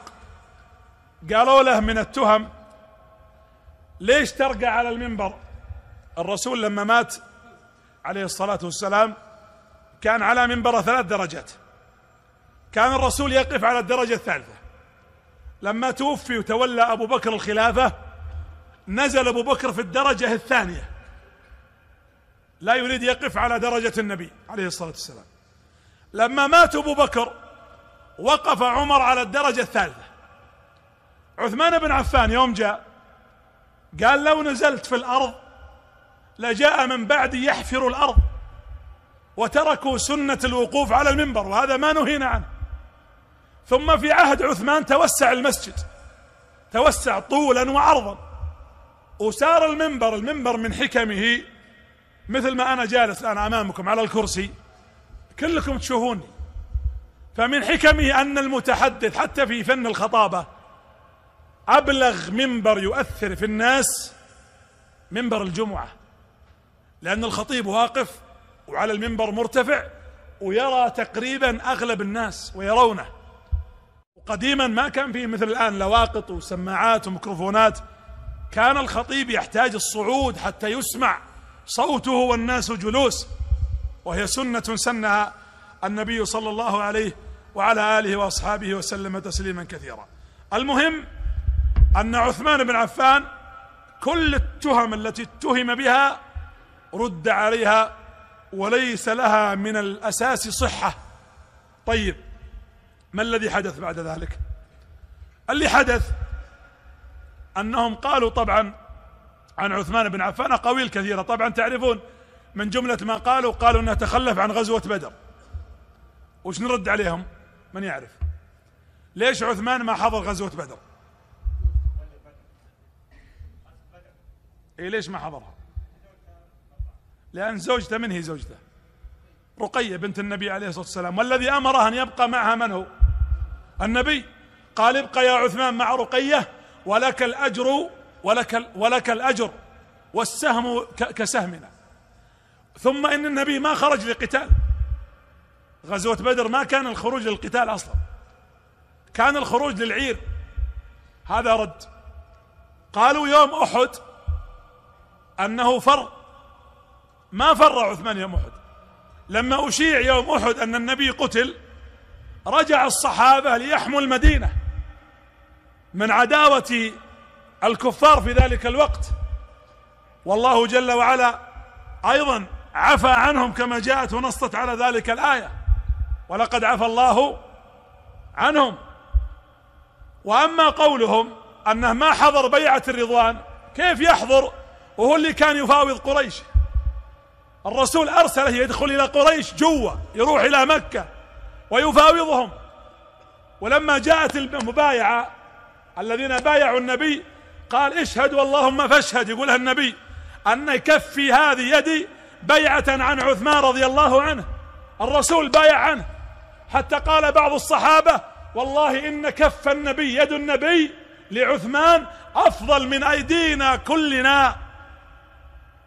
قالوا له من التهم ليش ترقى على المنبر الرسول لما مات عليه الصلاة والسلام كان على منبره ثلاث درجات كان الرسول يقف على الدرجة الثالثة لما توفي وتولى أبو بكر الخلافة نزل أبو بكر في الدرجة الثانية لا يريد يقف على درجة النبي عليه الصلاة والسلام لما مات أبو بكر وقف عمر على الدرجة الثالثة عثمان بن عفان يوم جاء قال لو نزلت في الأرض لجاء من بعدي يحفر الأرض وتركوا سنة الوقوف على المنبر وهذا ما نهينا عنه ثم في عهد عثمان توسع المسجد توسع طولا وعرضا وسار المنبر المنبر من حكمه مثل ما أنا جالس الآن أمامكم على الكرسي كلكم تشوفوني فمن حكمه أن المتحدث حتى في فن الخطابة أبلغ منبر يؤثر في الناس منبر الجمعة لأن الخطيب واقف وعلى المنبر مرتفع ويرى تقريبا أغلب الناس ويرونه وقديما ما كان فيه مثل الآن لواقط وسماعات وميكروفونات كان الخطيب يحتاج الصعود حتى يسمع صوته والناس جلوس وهي سنة سنها النبي صلى الله عليه وعلى آله وأصحابه وسلم تسليما كثيرا المهم أن عثمان بن عفان كل التهم التي اتهم بها رد عليها وليس لها من الأساس صحة طيب ما الذي حدث بعد ذلك اللي حدث أنهم قالوا طبعا عن عثمان بن عفان قويل كثيرة طبعا تعرفون من جملة ما قالوا قالوا أنه تخلف عن غزوة بدر وش نرد عليهم من يعرف ليش عثمان ما حضر غزوة بدر إيه ليش ما حضرها لأن زوجته من هي زوجته رقية بنت النبي عليه الصلاة والسلام والذي أمرها أن يبقى معها من هو النبي قال ابقى يا عثمان مع رقية ولك الأجر ولك, ولك الأجر والسهم كسهمنا ثم إن النبي ما خرج لقتال غزوة بدر ما كان الخروج للقتال أصلا كان الخروج للعير هذا رد قالوا يوم أحد أنه فر ما فر عثمان يوم أحد لما أشيع يوم أحد أن النبي قتل رجع الصحابة ليحموا المدينة من عداوة الكفار في ذلك الوقت والله جل وعلا أيضا عفى عنهم كما جاءت ونصت على ذلك الآية ولقد عفى الله عنهم وأما قولهم أنه ما حضر بيعة الرضوان كيف يحضر وهو اللي كان يفاوض قريش الرسول أرسله يدخل إلى قريش جوا يروح إلى مكة ويفاوضهم ولما جاءت المبايعة الذين بايعوا النبي قال اشهدوا اللهم فاشهد يقولها النبي أن يكفي هذه يدي بيعة عن عثمان رضي الله عنه الرسول بايع عنه حتى قال بعض الصحابة والله إن كف النبي يد النبي لعثمان أفضل من أيدينا كلنا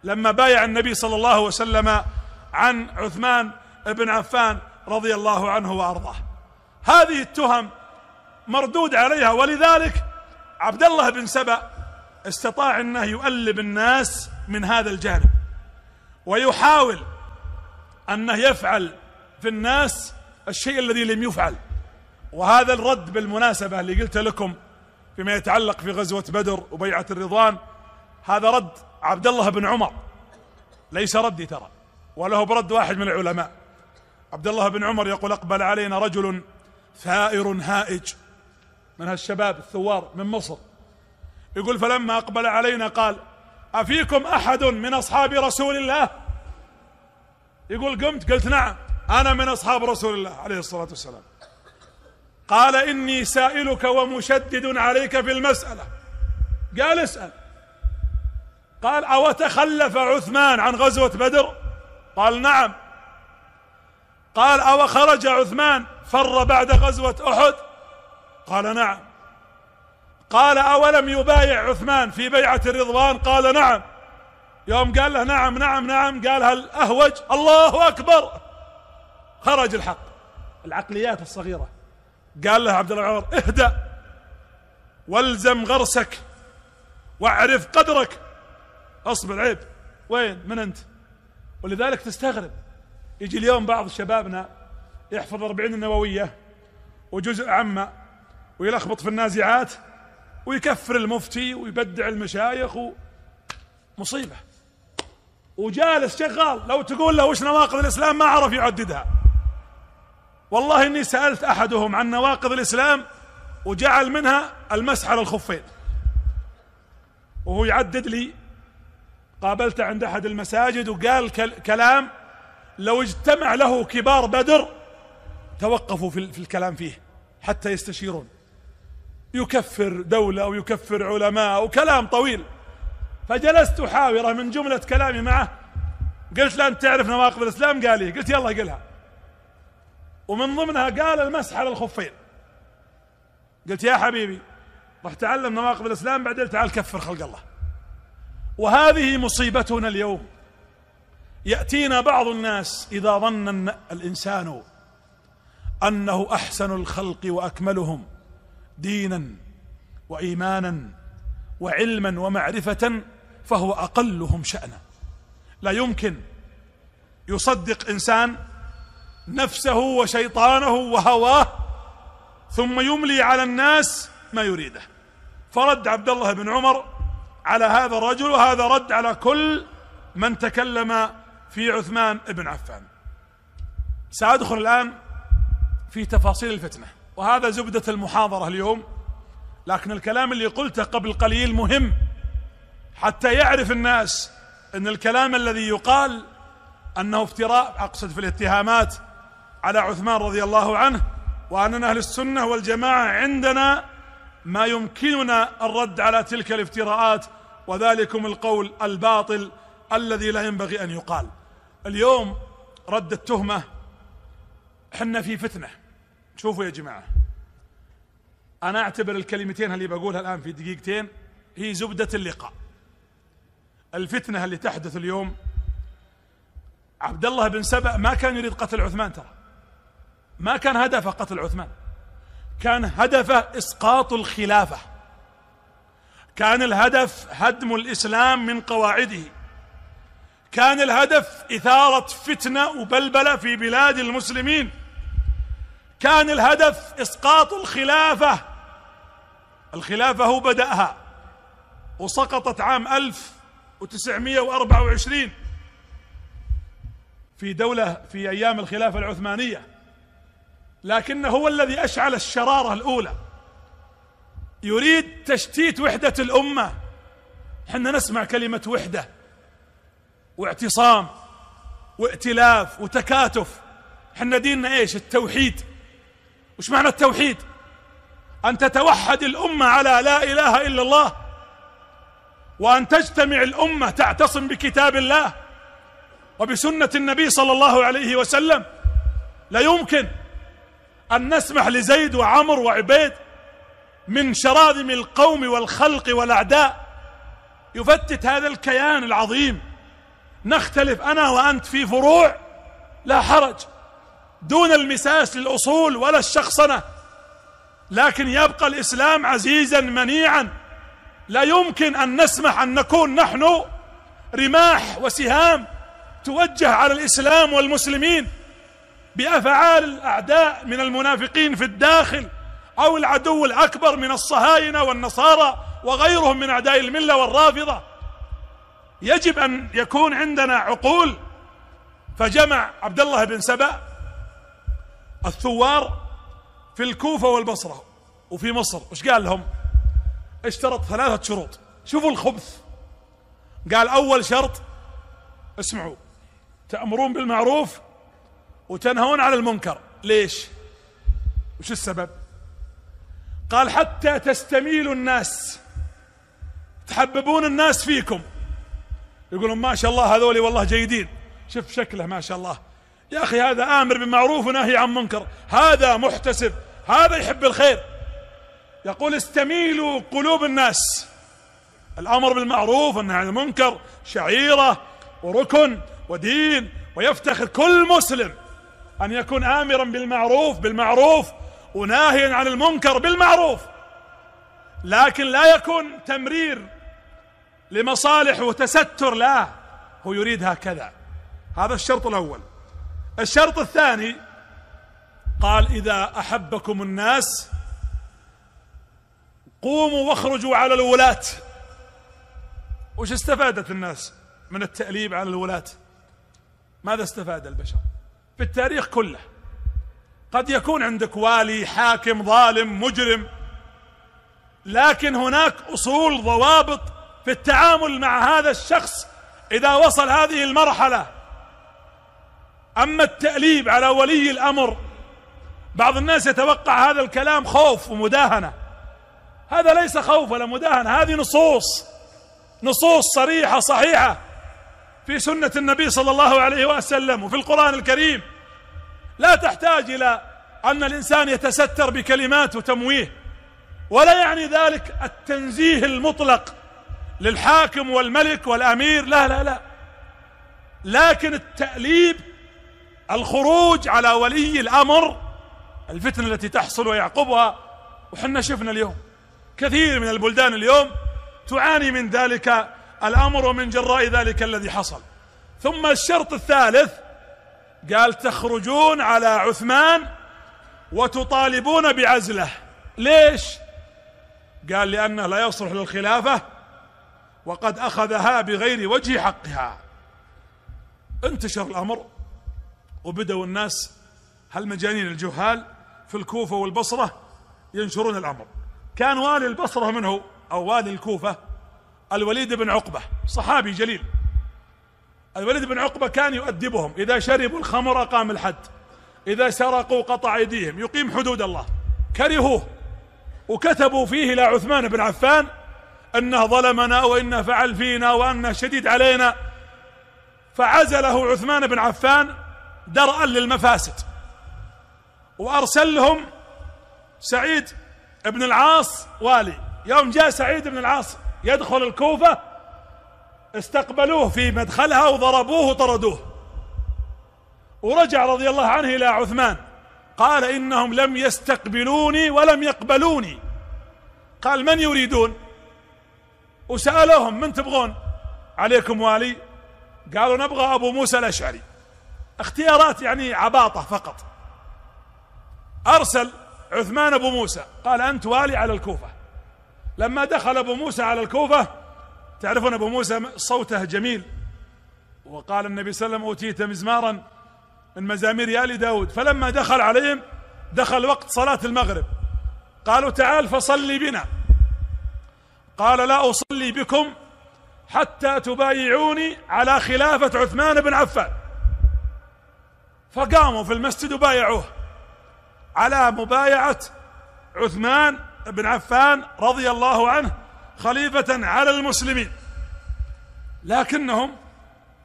لما بايع النبي صلى الله وسلم عن عثمان بن عفان رضي الله عنه وأرضاه هذه التهم مردود عليها ولذلك عبد الله بن سبأ استطاع انه يؤلب الناس من هذا الجانب ويحاول انه يفعل في الناس الشيء الذي لم يفعل وهذا الرد بالمناسبة اللي قلت لكم فيما يتعلق في غزوة بدر وبيعة الرضوان هذا رد عبد الله بن عمر ليس ردي ترى وله برد واحد من العلماء عبد الله بن عمر يقول اقبل علينا رجل ثائر هائج من هالشباب الثوار من مصر يقول فلما أقبل علينا قال أفيكم أحد من أصحاب رسول الله يقول قمت قلت نعم أنا من أصحاب رسول الله عليه الصلاة والسلام قال إني سائلك ومشدد عليك في المسألة قال اسأل قال أو تخلف عثمان عن غزوة بدر قال نعم قال أو خرج عثمان فر بعد غزوة أحد قال نعم قال اولم يبايع عثمان في بيعة الرضوان قال نعم يوم قال له نعم نعم نعم قال هل اهوج الله اكبر خرج الحق العقليات الصغيرة قال له عبد الله عمر اهدأ والزم غرسك واعرف قدرك اصبر عيب وين من انت ولذلك تستغرب يجي اليوم بعض شبابنا يحفظ أربعين النووية وجزء عما ويلخبط في النازعات ويكفر المفتي ويبدع المشايخ مصيبة وجالس شغال لو تقول له وش نواقض الإسلام ما عرف يعددها والله إني سألت أحدهم عن نواقض الإسلام وجعل منها المسح على الخفين وهو يعدد لي قابلته عند أحد المساجد وقال كلام لو اجتمع له كبار بدر توقفوا في الكلام فيه حتى يستشيرون يكفر دولة ويكفر علماء وكلام طويل فجلست أحاوره من جملة كلامي معه قلت له أنت تعرف نواقض الإسلام قال لي قلت يلا قلها ومن ضمنها قال المسح على الخفين قلت يا حبيبي راح تعلم نواقض الإسلام بعدين تعال كفر خلق الله وهذه مصيبتنا اليوم يأتينا بعض الناس إذا ظن الإنسان أنه أحسن الخلق وأكملهم دينا وإيمانا وعلما ومعرفة فهو أقلهم شأنا لا يمكن يصدق إنسان نفسه وشيطانه وهواه ثم يملي على الناس ما يريده فرد عبد الله بن عمر على هذا الرجل وهذا رد على كل من تكلم في عثمان بن عفان سأدخل الآن في تفاصيل الفتنة وهذا زبدة المحاضرة اليوم لكن الكلام اللي قلته قبل قليل مهم حتى يعرف الناس ان الكلام الذي يقال انه افتراء اقصد في الاتهامات على عثمان رضي الله عنه واننا اهل السنة والجماعة عندنا ما يمكننا الرد على تلك الافتراءات وذلكم القول الباطل الذي لا ينبغي ان يقال اليوم رد التهمة احنا في فتنه شوفوا يا جماعة أنا أعتبر الكلمتين اللي بقولها الآن في دقيقتين هي زبدة اللقاء الفتنة اللي تحدث اليوم عبد الله بن سبأ ما كان يريد قتل عثمان ترى ما كان هدفه قتل عثمان كان هدفه إسقاط الخلافة كان الهدف هدم الإسلام من قواعده كان الهدف إثارة فتنة وبلبلة في بلاد المسلمين كان الهدف اسقاط الخلافه الخلافه هو بداها وسقطت عام 1924 في دولة في أيام الخلافة العثمانية لكنه هو الذي أشعل الشرارة الأولى يريد تشتيت وحدة الأمة حنا نسمع كلمة وحدة واعتصام وائتلاف وتكاتف حنا ديننا ايش التوحيد وش معنى التوحيد أن تتوحد الأمة على لا إله إلا الله وأن تجتمع الأمة تعتصم بكتاب الله وبسنة النبي صلى الله عليه وسلم لا يمكن أن نسمح لزيد وعمر وعبيد من شراذم القوم والخلق والأعداء يفتت هذا الكيان العظيم نختلف أنا وأنت في فروع لا حرج دون المساس للأصول ولا الشخصنة لكن يبقى الإسلام عزيزا منيعا لا يمكن أن نسمح أن نكون نحن رماح وسهام توجه على الإسلام والمسلمين بأفعال الأعداء من المنافقين في الداخل أو العدو الأكبر من الصهاينة والنصارى وغيرهم من أعداء الملة والرافضة يجب أن يكون عندنا عقول فجمع عبد الله بن سبأ الثوار في الكوفة والبصرة وفي مصر وش قال لهم اشترط ثلاثة شروط شوفوا الخبث قال أول شرط اسمعوا تأمرون بالمعروف وتنهون عن المنكر ليش وش السبب قال حتى تستميلوا الناس تحببون الناس فيكم يقولون ما شاء الله هذولي والله جيدين شوف شكله ما شاء الله يا أخي هذا آمر بمعروف ونهي عن منكر هذا محتسب هذا يحب الخير يقول استميلوا قلوب الناس الأمر بالمعروف والنهي عن المنكر شعيرة وركن ودين ويفتخر كل مسلم أن يكون آمرا بالمعروف بالمعروف وناهيا عن المنكر بالمعروف لكن لا يكون تمرير لمصالح وتستر لا هو يريد هكذا هذا الشرط الأول الشرط الثاني قال إذا أحبكم الناس قوموا واخرجوا على الولاة وش استفادت الناس من التأليب على الولاة ماذا استفاد البشر في التاريخ كله قد يكون عندك والي حاكم ظالم مجرم لكن هناك أصول ضوابط في التعامل مع هذا الشخص إذا وصل هذه المرحلة أما التأليب على ولي الأمر بعض الناس يتوقع هذا الكلام خوف ومداهنة هذا ليس خوف ولا مداهنة هذه نصوص نصوص صريحة صحيحة في سنة النبي صلى الله عليه وسلم وفي القرآن الكريم لا تحتاج إلى أن الإنسان يتستر بكلمات وتمويه ولا يعني ذلك التنزيه المطلق للحاكم والملك والأمير لا لا لا لكن التأليب الخروج على ولي الأمر الفتنة التي تحصل ويعقبها وحنا شفنا اليوم كثير من البلدان اليوم تعاني من ذلك الأمر ومن جراء ذلك الذي حصل ثم الشرط الثالث قال تخرجون على عثمان وتطالبون بعزله ليش قال لأنه لا يصلح للخلافة وقد أخذها بغير وجه حقها انتشر الأمر وبدأوا الناس هالمجانين الجهال في الكوفة والبصرة ينشرون الأمر كان والي البصرة منه أو والي الكوفة الوليد بن عقبة صحابي جليل الوليد بن عقبة كان يؤدبهم إذا شربوا الخمر قام الحد إذا سرقوا قطع أيديهم يقيم حدود الله كرهوه وكتبوا فيه إلى عثمان بن عفان أنه ظلمنا وإنه فعل فينا وأنه شديد علينا فعزله عثمان بن عفان درءا للمفاسد وأرسل لهم سعيد بن العاص والي يوم جاء سعيد بن العاص يدخل الكوفة استقبلوه في مدخلها وضربوه وطردوه ورجع رضي الله عنه إلى عثمان قال إنهم لم يستقبلوني ولم يقبلوني قال من يريدون وسألوهم من تبغون عليكم والي قالوا نبغى أبو موسى الأشعري اختيارات يعني عباطة فقط أرسل عثمان أبو موسى قال أنت والي على الكوفة لما دخل أبو موسى على الكوفة تعرفون أبو موسى صوته جميل وقال النبي صلى الله عليه وسلم أوتيت مزمارا من مزامير آل داود فلما دخل عليهم دخل وقت صلاة المغرب قالوا تعال فصلي بنا قال لا أصلي بكم حتى تبايعوني على خلافة عثمان بن عفان فقاموا في المسجد وبايعوه على مبايعة عثمان بن عفان رضي الله عنه خليفة على المسلمين لكنهم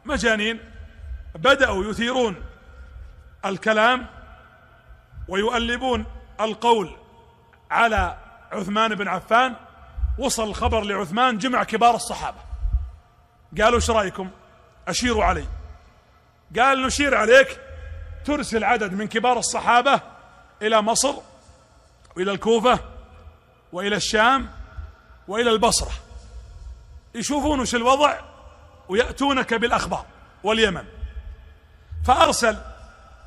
مجانين بدأوا يثيرون الكلام ويؤلبون القول على عثمان بن عفان وصل الخبر لعثمان جمع كبار الصحابة قالوا ايش رايكم اشيروا علي قال نشير عليك ترسل عدد من كبار الصحابة إلى مصر وإلى الكوفة وإلى الشام وإلى البصرة يشوفون وش الوضع ويأتونك بالأخبار واليمن فأرسل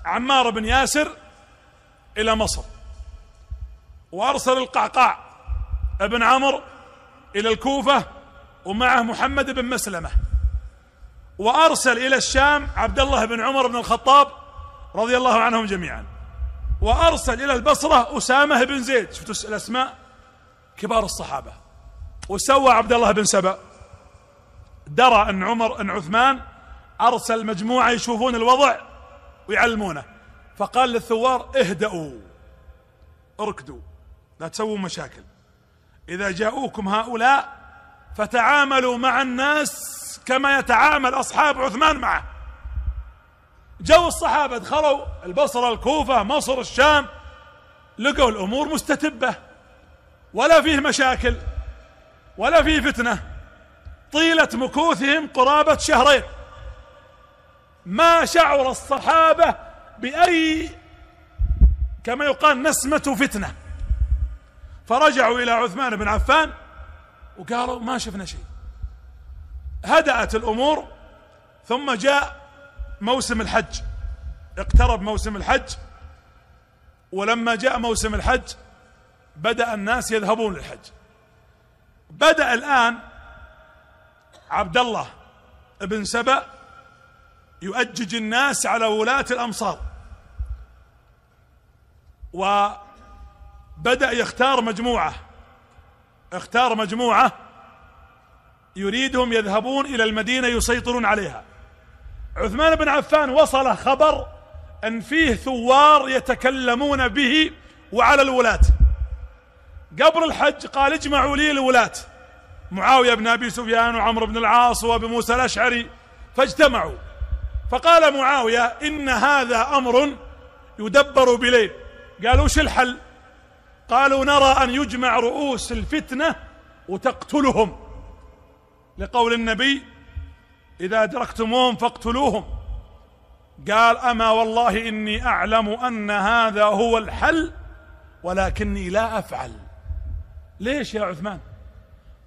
عمار بن ياسر إلى مصر وأرسل القعقاع ابن عمرو إلى الكوفة ومعه محمد بن مسلمة وأرسل إلى الشام عبد الله بن عمر بن الخطاب رضي الله عنهم جميعا وأرسل إلى البصرة أسامة بن زيد شفت الأسماء كبار الصحابة وسوى عبد الله بن سبأ درى أن عمر أن عثمان أرسل مجموعة يشوفون الوضع ويعلمونه فقال للثوار اهدأوا اركدوا لا تسووا مشاكل إذا جاءوكم هؤلاء فتعاملوا مع الناس كما يتعامل أصحاب عثمان معه جو الصحابة دخلوا البصرة الكوفة مصر الشام لقوا الأمور مستتبة ولا فيه مشاكل ولا فيه فتنة طيلة مكوثهم قرابة شهرين ما شعر الصحابة بأي كما يقال نسمة فتنة فرجعوا إلى عثمان بن عفان وقالوا ما شفنا شيء هدأت الأمور ثم جاء موسم الحج اقترب موسم الحج ولما جاء موسم الحج بدأ الناس يذهبون للحج بدأ الآن عبد الله بن سبأ يؤجج الناس على ولاة الأمصار وبدأ يختار مجموعة اختار مجموعة يريدهم يذهبون إلى المدينة يسيطرون عليها عثمان بن عفان وصله خبر أن فيه ثوار يتكلمون به وعلى الولاة قبل الحج قال اجمعوا لي الولاة معاوية بن أبي سفيان وعمرو بن العاص وأبي موسى الأشعري فاجتمعوا فقال معاوية إن هذا أمر يدبر بليل قالوا وش الحل قالوا نرى أن يجمع رؤوس الفتنة وتقتلهم لقول النبي إذا أدركتموهم فاقتلوهم قال أما والله إني أعلم أن هذا هو الحل ولكني لا أفعل ليش يا عثمان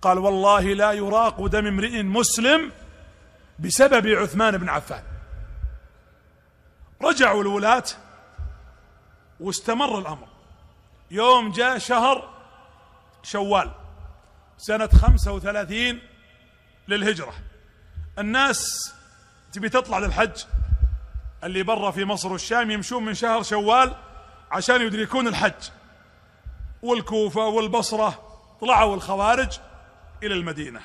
قال والله لا يراق دم امرئ مسلم بسبب عثمان بن عفان رجعوا الولاة واستمر الأمر يوم جاء شهر شوال سنة خمسة وثلاثين للهجرة الناس تبي تطلع للحج اللي برا في مصر والشام يمشون من شهر شوال عشان يدركون الحج والكوفة والبصرة طلعوا الخوارج إلى المدينة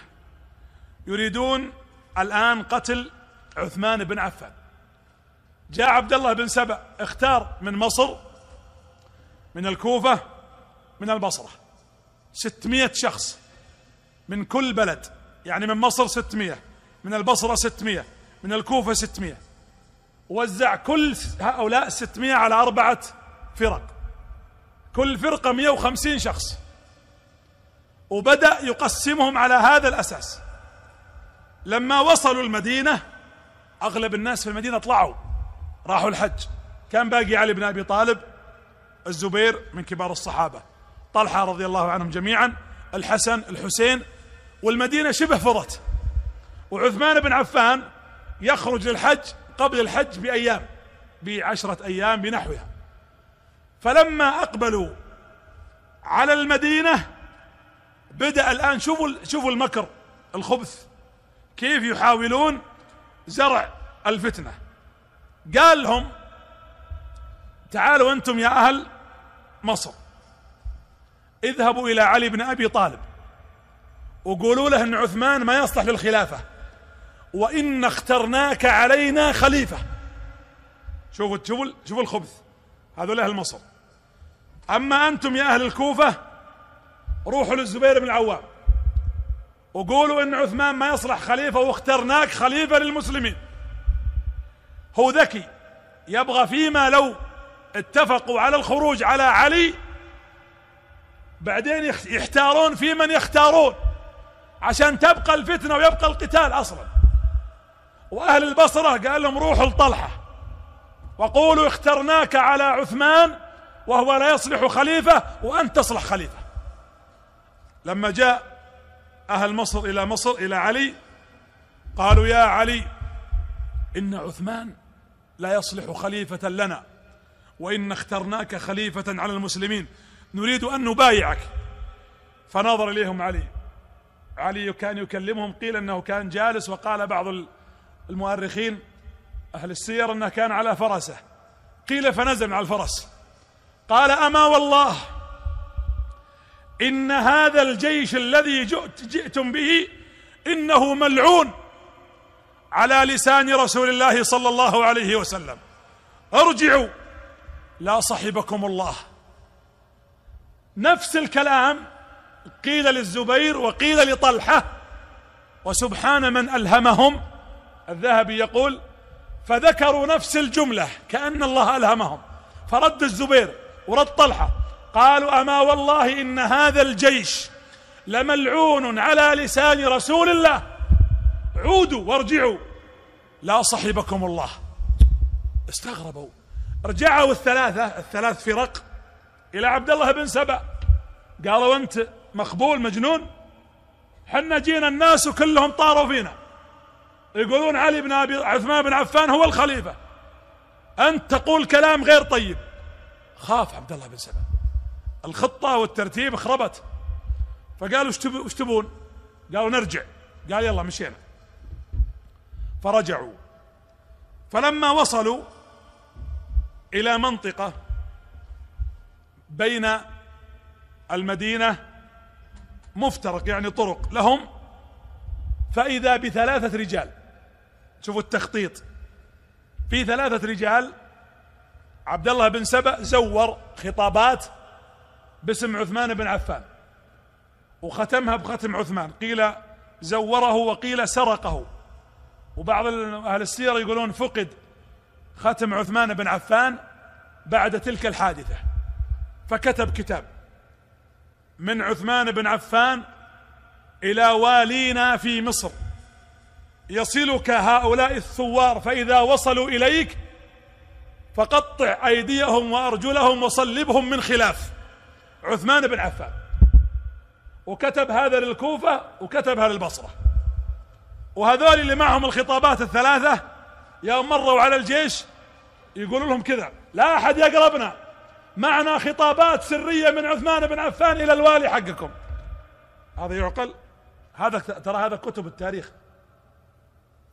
يريدون الآن قتل عثمان بن عفان جاء عبد الله بن سبع اختار من مصر من الكوفة من البصرة ستمية شخص من كل بلد يعني من مصر ستمية من البصرة ستمية من الكوفة ستمية وزع كل هؤلاء ستمية على أربعة فرق كل فرقة مية وخمسين شخص وبدأ يقسمهم على هذا الأساس لما وصلوا المدينة أغلب الناس في المدينة طلعوا راحوا الحج كان باقي علي بن أبي طالب الزبير من كبار الصحابة طلحة رضي الله عنهم جميعا الحسن الحسين والمدينة شبه فضت وعثمان بن عفان يخرج للحج قبل الحج بأيام بعشرة أيام بنحوها فلما أقبلوا على المدينة بدأ الآن شوفوا شوفوا المكر الخبث كيف يحاولون زرع الفتنة قال لهم تعالوا أنتم يا أهل مصر اذهبوا إلى علي بن أبي طالب وقولوا له أن عثمان ما يصلح للخلافة وإن اخترناك علينا خليفة شوفوا شوفوا شوفوا الخبث هذول أهل مصر أما أنتم يا أهل الكوفة روحوا للزبير بن العوام وقولوا إن عثمان ما يصلح خليفة واخترناك خليفة للمسلمين هو ذكي يبغى فيما لو اتفقوا على الخروج على علي بعدين يحتارون في من يختارون عشان تبقى الفتنة ويبقى القتال أصلا وأهل البصرة قال لهم روحوا لطلحة وقولوا اخترناك على عثمان وهو لا يصلح خليفة وأنت تصلح خليفة لما جاء أهل مصر إلى مصر إلى علي قالوا يا علي إن عثمان لا يصلح خليفة لنا وإن اخترناك خليفة على المسلمين نريد أن نبايعك فنظر إليهم علي علي كان يكلمهم قيل أنه كان جالس وقال بعض المؤرخين أهل السير أنه كان على فرسه قيل فنزل على الفرس قال أما والله إن هذا الجيش الذي جئتم به إنه ملعون على لسان رسول الله صلى الله عليه وسلم ارجعوا لا صحبكم الله نفس الكلام قيل للزبير وقيل لطلحة وسبحان من ألهمهم الذهبي يقول فذكروا نفس الجملة كأن الله ألهمهم فرد الزبير ورد طلحة قالوا أما والله إن هذا الجيش لملعون على لسان رسول الله عودوا وارجعوا لا صحبكم الله استغربوا رجعوا الثلاثة الثلاث فرق إلى عبد الله بن سبأ قالوا أنت مخبول مجنون حنا جينا الناس وكلهم طاروا فينا يقولون علي بن أبي عثمان بن عفان هو الخليفة أنت تقول كلام غير طيب خاف عبد الله بن سبأ الخطة والترتيب خربت فقالوا وش تبون قالوا نرجع قال يلا مشينا فرجعوا فلما وصلوا إلى منطقة بين المدينة مفترق يعني طرق لهم فإذا بثلاثة رجال شوفوا التخطيط في ثلاثة رجال عبد الله بن سبأ زور خطابات باسم عثمان بن عفان وختمها بختم عثمان قيل زوره وقيل سرقه وبعض أهل السير يقولون فقد ختم عثمان بن عفان بعد تلك الحادثة فكتب كتاب من عثمان بن عفان إلى والينا في مصر يصلك هؤلاء الثوار فإذا وصلوا إليك فقطع أيديهم وأرجلهم وصلبهم من خلاف عثمان بن عفان وكتب هذا للكوفة وكتبها للبصرة وهذول اللي معهم الخطابات الثلاثة يوم مروا على الجيش يقولوا لهم كذا لا أحد يقربنا معنا خطابات سرية من عثمان بن عفان إلى الوالي حقكم هذا يعقل هذا ترى هذا كتب التاريخ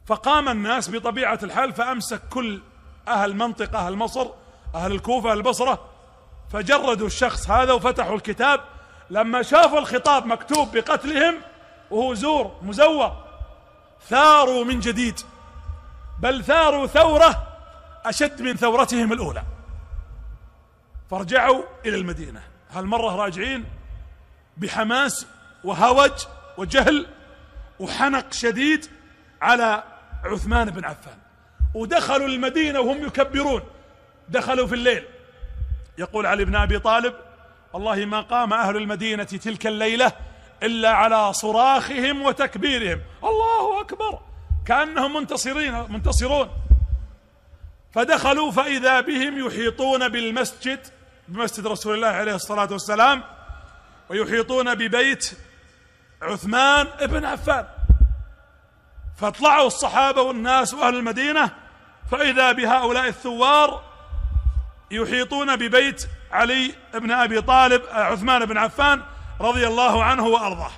فقام الناس بطبيعة الحال فأمسك كل أهل منطقة أهل مصر أهل الكوفة أهل البصرة فجردوا الشخص هذا وفتحوا الكتاب لما شافوا الخطاب مكتوب بقتلهم وهو زور مزور ثاروا من جديد بل ثاروا ثورة أشد من ثورتهم الأولى فرجعوا إلى المدينة هالمرة راجعين بحماس وهوج وجهل وحنق شديد على عثمان بن عفان ودخلوا المدينة وهم يكبرون دخلوا في الليل يقول علي بن أبي طالب والله ما قام أهل المدينة تلك الليلة إلا على صراخهم وتكبيرهم الله أكبر كأنهم منتصرين منتصرون فدخلوا فإذا بهم يحيطون بالمسجد بمسجد رسول الله عليه الصلاة والسلام ويحيطون ببيت عثمان بن عفان فاطلعوا الصحابة والناس وأهل المدينة فإذا بهؤلاء الثوار يحيطون ببيت علي بن أبي طالب آه، عثمان بن عفان رضي الله عنه وأرضاه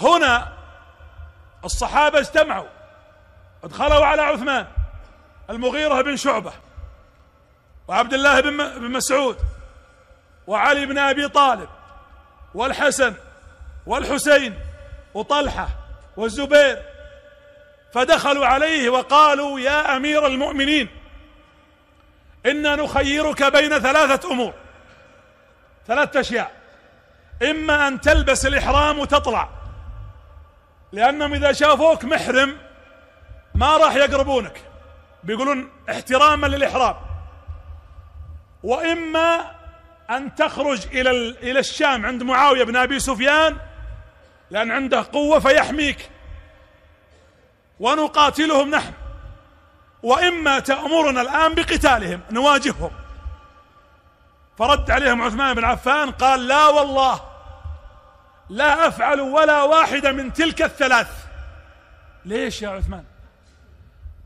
هنا الصحابة اجتمعوا ادخلوا على عثمان المغيرة بن شعبة وعبد الله بن مسعود وعلي بن أبي طالب والحسن والحسين وطلحة والزبير فدخلوا عليه وقالوا يا امير المؤمنين انا نخيرك بين ثلاثه امور ثلاثه اشياء اما ان تلبس الاحرام وتطلع لانهم اذا شافوك محرم ما راح يقربونك بيقولون احتراما للاحرام واما ان تخرج الى الى الشام عند معاويه بن ابي سفيان لان عنده قوه فيحميك ونقاتلهم نحن وإما تأمرنا الآن بقتالهم نواجههم فرد عليهم عثمان بن عفان قال لا والله لا أفعل ولا واحدة من تلك الثلاث ليش يا عثمان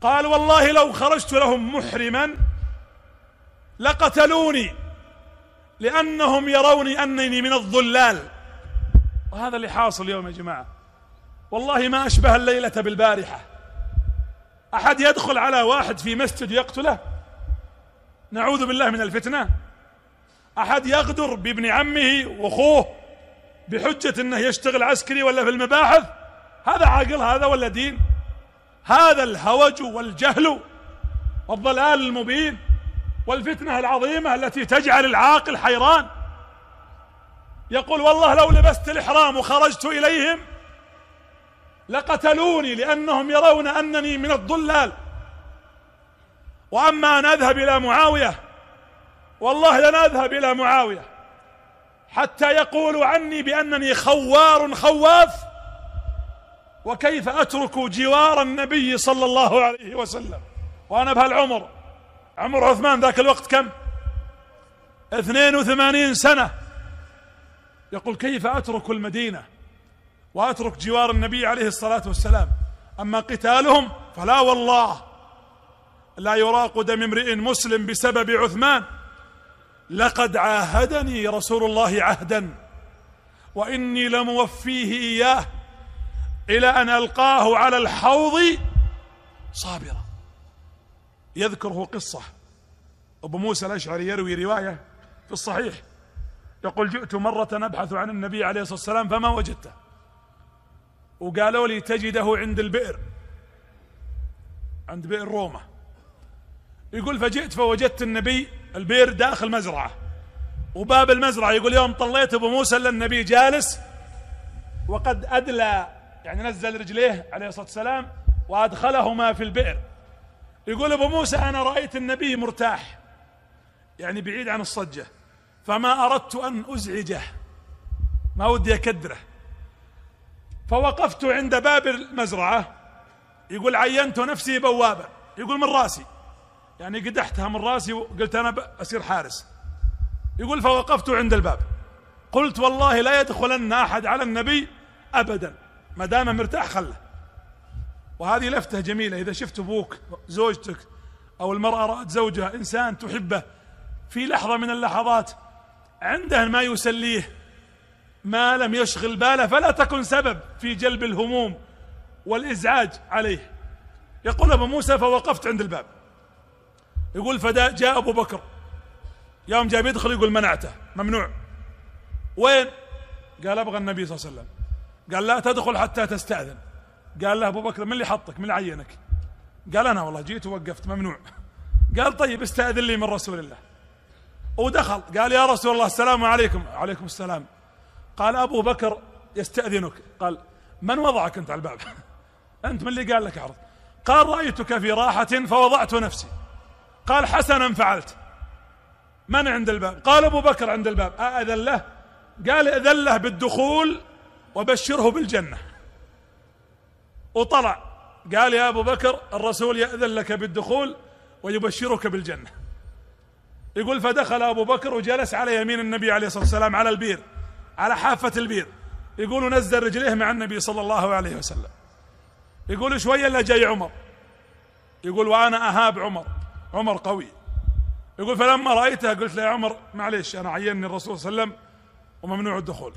قال والله لو خرجت لهم محرما لقتلوني لأنهم يروني أنني من الضلال وهذا اللي حاصل اليوم يا جماعة والله ما أشبه الليلة بالبارحة أحد يدخل على واحد في مسجد يقتله نعوذ بالله من الفتنة أحد يغدر بابن عمه وأخوه بحجة أنه يشتغل عسكري ولا في المباحث هذا عاقل هذا ولا دين هذا الهوج والجهل والضلال المبين والفتنة العظيمة التي تجعل العاقل حيران يقول والله لو لبست الإحرام وخرجت إليهم لقتلوني لأنهم يرون أنني من الضلال وأما أن أذهب إلى معاوية والله لن أذهب إلى معاوية حتى يقولوا عني بأنني خوار خواف وكيف أترك جوار النبي صلى الله عليه وسلم وأنا بهالعمر عمر عثمان ذاك الوقت كم اثنين وثمانين سنة يقول كيف أترك المدينة وأترك جوار النبي عليه الصلاة والسلام أما قتالهم فلا والله لا يراق دم امرئ مسلم بسبب عثمان لقد عاهدني رسول الله عهدا وإني لموفيه إياه إلى أن ألقاه على الحوض صابرا يذكره قصة أبو موسى الأشعري يروي رواية في الصحيح يقول جئت مرة أبحث عن النبي عليه الصلاة والسلام فما وجدته وقالوا لي تجده عند البئر عند بئر روما يقول فجئت فوجدت النبي البئر داخل مزرعة وباب المزرعة يقول يوم طليت أبو موسى إلا النبي جالس وقد أدلى يعني نزل رجليه عليه الصلاة والسلام وأدخلهما في البئر يقول أبو موسى أنا رأيت النبي مرتاح يعني بعيد عن الصجة فما أردت أن أزعجه ما ودي أكدره فوقفت عند باب المزرعة يقول عينت نفسي بوابة يقول من راسي يعني قدحتها من راسي وقلت أنا بصير حارس يقول فوقفت عند الباب قلت والله لا يدخلن أحد على النبي أبدا ما دام مرتاح خله وهذه لفتة جميلة إذا شفت أبوك زوجتك أو المرأة رأت زوجها إنسان تحبه في لحظة من اللحظات عنده ما يسليه ما لم يشغل باله فلا تكن سبب في جلب الهموم والإزعاج عليه يقول أبو موسى فوقفت عند الباب يقول فدا جاء أبو بكر يوم جاء يدخل يقول منعته ممنوع وين قال أبغى النبي صلى الله عليه وسلم قال لا تدخل حتى تستأذن قال له أبو بكر من اللي حطك من اللي عينك قال أنا والله جيت ووقفت ممنوع قال طيب استأذن لي من رسول الله ودخل قال يا رسول الله السلام عليكم عليكم السلام قال أبو بكر يستأذنك قال من وضعك أنت على الباب أنت من اللي قال لك عرض قال رأيتك في راحة فوضعت نفسي قال حسنا فعلت من عند الباب قال أبو بكر عند الباب أأذن له قال أذن له بالدخول وبشره بالجنة وطلع قال يا أبو بكر الرسول يأذن لك بالدخول ويبشرك بالجنة يقول فدخل أبو بكر وجلس على يمين النبي عليه الصلاة والسلام على البير على حافة البير يقولوا نزل رجليه مع النبي صلى الله عليه وسلم يقول شوية الا جاي عمر يقول وانا اهاب عمر عمر قوي يقول فلما رأيتها قلت له يا عمر معليش انا عيني الرسول صلى الله عليه وسلم وممنوع الدخول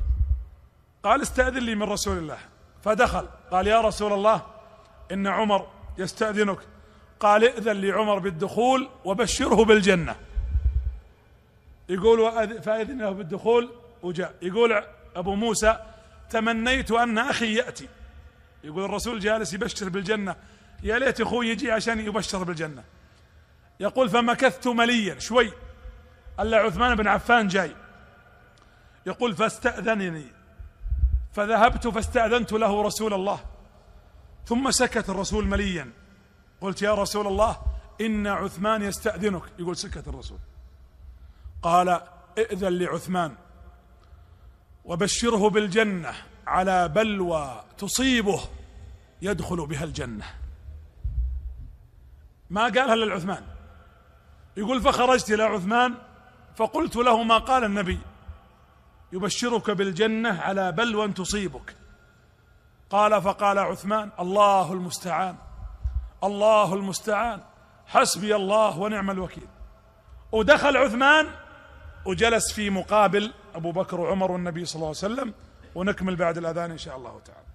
قال استأذن لي من رسول الله فدخل قال يا رسول الله إن عمر يستأذنك قال ائذن لعمر بالدخول وبشره بالجنة يقول فأذن له بالدخول وجاء يقول أبو موسى تمنيت أن أخي يأتي يقول الرسول جالس يبشر بالجنة يا ليت أخوي يجي عشان يبشر بالجنة يقول فمكثت مليا شوي ألا عثمان بن عفان جاي يقول فاستأذنني فذهبت فاستأذنت له رسول الله ثم سكت الرسول مليا قلت يا رسول الله إن عثمان يستأذنك يقول سكت الرسول قال ائذن لعثمان وبشره بالجنه على بلوى تصيبه يدخل بها الجنه ما قالها للعثمان يقول فخرجت الى عثمان فقلت له ما قال النبي يبشرك بالجنه على بلوى تصيبك قال فقال عثمان الله المستعان الله المستعان حسبي الله ونعم الوكيل ودخل عثمان وجلس في مقابل أبو بكر وعمر والنبي صلى الله عليه وسلم ونكمل بعد الأذان إن شاء الله تعالى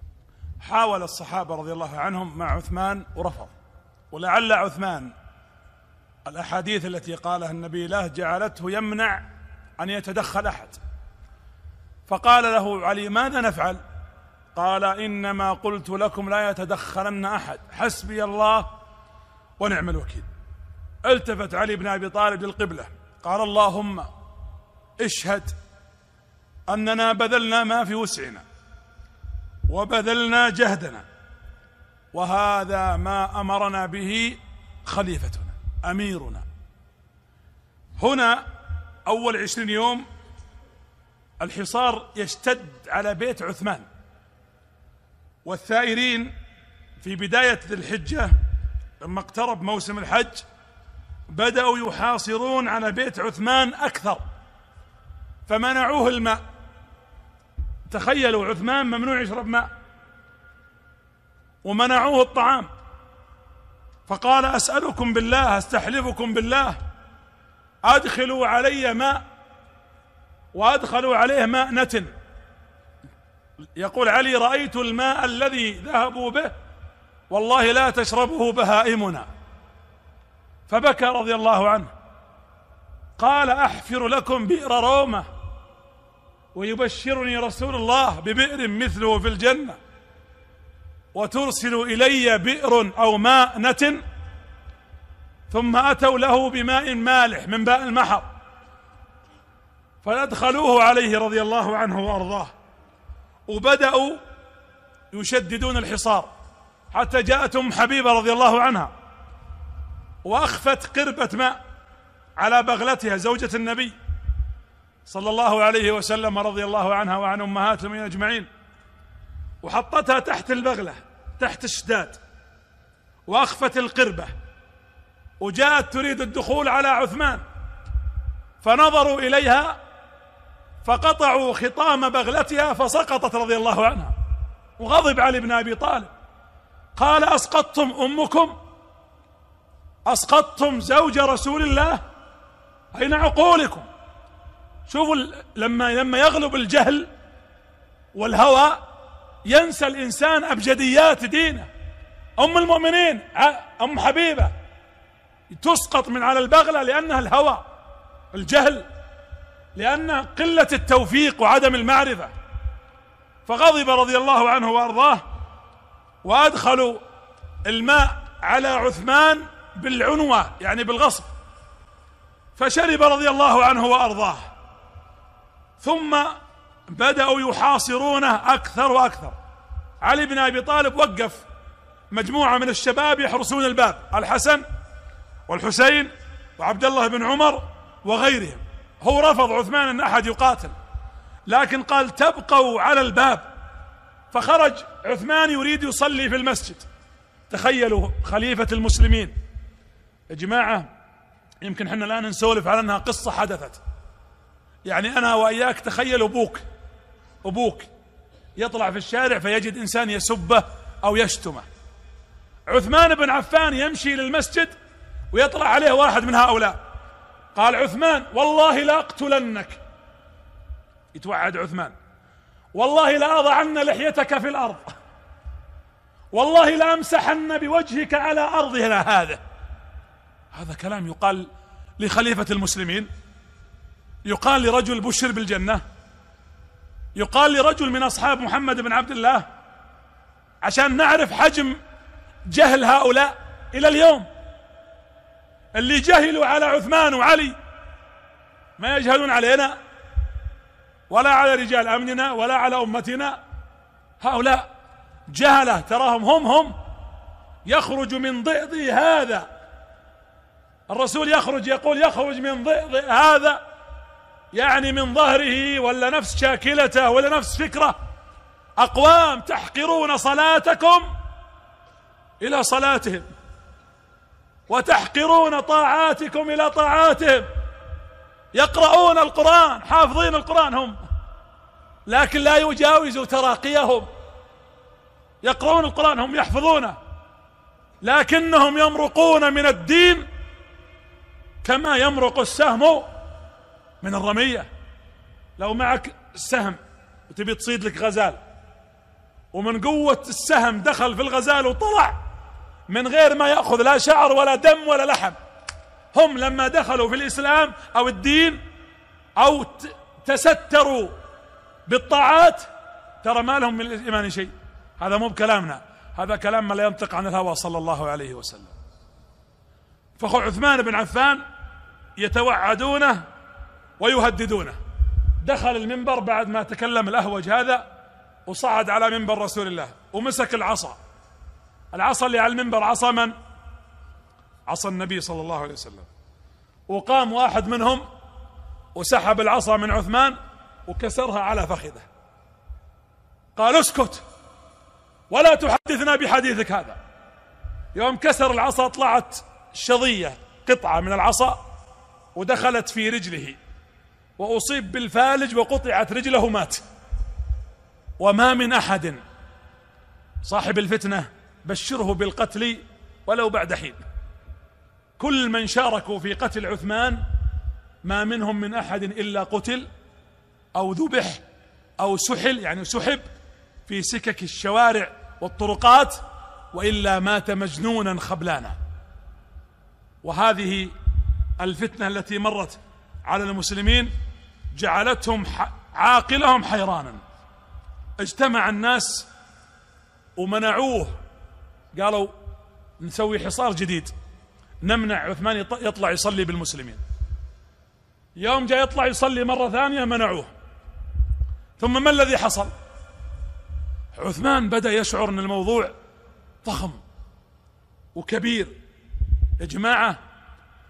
حاول الصحابة رضي الله عنهم مع عثمان ورفض ولعل عثمان الأحاديث التي قالها النبي له جعلته يمنع أن يتدخل أحد فقال له علي ماذا نفعل قال إنما قلت لكم لا يتدخلن أحد حسبي الله ونعم الوكيل التفت علي بن أبي طالب للقبلة قال اللهم اشهد اننا بذلنا ما في وسعنا وبذلنا جهدنا وهذا ما امرنا به خليفتنا اميرنا هنا اول عشرين يوم الحصار يشتد على بيت عثمان والثائرين في بدايه ذي الحجه لما اقترب موسم الحج بداوا يحاصرون على بيت عثمان اكثر فمنعوه الماء تخيلوا عثمان ممنوع يشرب ماء ومنعوه الطعام فقال اسالكم بالله استحلفكم بالله ادخلوا علي ماء وادخلوا عليه ماء نتن يقول علي رايت الماء الذي ذهبوا به والله لا تشربه بهائمنا فبكى رضي الله عنه قال احفر لكم بئر رومه ويبشرني رسول الله ببئر مثله في الجنة وترسل إلي بئر أو ماءنة ثم أتوا له بماء مالح من باء المحر فأدخلوه عليه رضي الله عنه وأرضاه وبدأوا يشددون الحصار حتى جاءت أم حبيبة رضي الله عنها وأخفت قربة ماء على بغلتها زوجة النبي صلى الله عليه وسلم رضي الله عنها وعن امهاتهم اجمعين وحطتها تحت البغله تحت الشداد واخفت القربه وجاءت تريد الدخول على عثمان فنظروا اليها فقطعوا خطام بغلتها فسقطت رضي الله عنها وغضب علي بن ابي طالب قال اسقطتم امكم اسقطتم زوج رسول الله اين عقولكم شوفوا لما لما يغلب الجهل والهوى ينسى الإنسان أبجديات دينه أم المؤمنين أم حبيبة تسقط من على البغلة لأنها الهوى الجهل لأن قلة التوفيق وعدم المعرفة فغضب رضي الله عنه وأرضاه وأدخلوا الماء على عثمان بالعنوة يعني بالغصب فشرب رضي الله عنه وأرضاه ثم بدأوا يحاصرونه أكثر وأكثر علي بن أبي طالب وقف مجموعة من الشباب يحرسون الباب الحسن والحسين وعبد الله بن عمر وغيرهم هو رفض عثمان أن أحد يقاتل لكن قال تبقوا على الباب فخرج عثمان يريد يصلي في المسجد تخيلوا خليفة المسلمين يا جماعة يمكن احنا الآن نسولف على أنها قصة حدثت يعني أنا وإياك تخيل أبوك أبوك يطلع في الشارع فيجد إنسان يسبه أو يشتمه عثمان بن عفان يمشي للمسجد ويطلع عليه واحد من هؤلاء قال عثمان والله لا أقتلنك يتوعد عثمان والله لا أضعن لحيتك في الأرض والله لا أمسحن بوجهك على أرضنا هذا هذا كلام يقال لخليفة المسلمين يقال لرجل بشر بالجنة يقال لرجل من أصحاب محمد بن عبد الله عشان نعرف حجم جهل هؤلاء إلى اليوم اللي جهلوا على عثمان وعلي ما يجهلون علينا ولا على رجال أمننا ولا على أمتنا هؤلاء جهلة تراهم هم هم يخرج من ضئضي هذا الرسول يخرج يقول يخرج من ضئضي هذا يعني من ظهره ولا نفس شاكلته ولا نفس فكره اقوام تحقرون صلاتكم الى صلاتهم وتحقرون طاعاتكم الى طاعاتهم يقرؤون القران حافظين القران هم لكن لا يجاوز تراقيهم يقرؤون القران هم يحفظونه لكنهم يمرقون من الدين كما يمرق السهم من الرمية لو معك سهم وتبي تصيد لك غزال ومن قوة السهم دخل في الغزال وطلع من غير ما يأخذ لا شعر ولا دم ولا لحم هم لما دخلوا في الإسلام أو الدين أو تستروا بالطاعات ترى ما لهم من الإيمان شيء هذا مو بكلامنا هذا كلام ما لا ينطق عن الهوى صلى الله عليه وسلم فخو عثمان بن عفان يتوعدونه ويهددونه دخل المنبر بعد ما تكلم الأهوج هذا وصعد على منبر رسول الله ومسك العصا العصا اللي على المنبر عصا من؟ عصا النبي صلى الله عليه وسلم وقام واحد منهم وسحب العصا من عثمان وكسرها على فخذه قال اسكت ولا تحدثنا بحديثك هذا يوم كسر العصا طلعت شظية قطعة من العصا ودخلت في رجله وأصيب بالفالج وقطعت رجله مات وما من أحد صاحب الفتنة بشره بالقتل ولو بعد حين كل من شاركوا في قتل عثمان ما منهم من أحد إلا قتل أو ذبح أو سحل يعني سحب في سكك الشوارع والطرقات وإلا مات مجنونا خبلانا وهذه الفتنة التي مرت على المسلمين جعلتهم عاقلهم حيرانا اجتمع الناس ومنعوه قالوا نسوي حصار جديد نمنع عثمان يطلع يصلي بالمسلمين يوم جاء يطلع يصلي مرة ثانية منعوه ثم ما الذي حصل عثمان بدأ يشعر أن الموضوع ضخم وكبير يا جماعة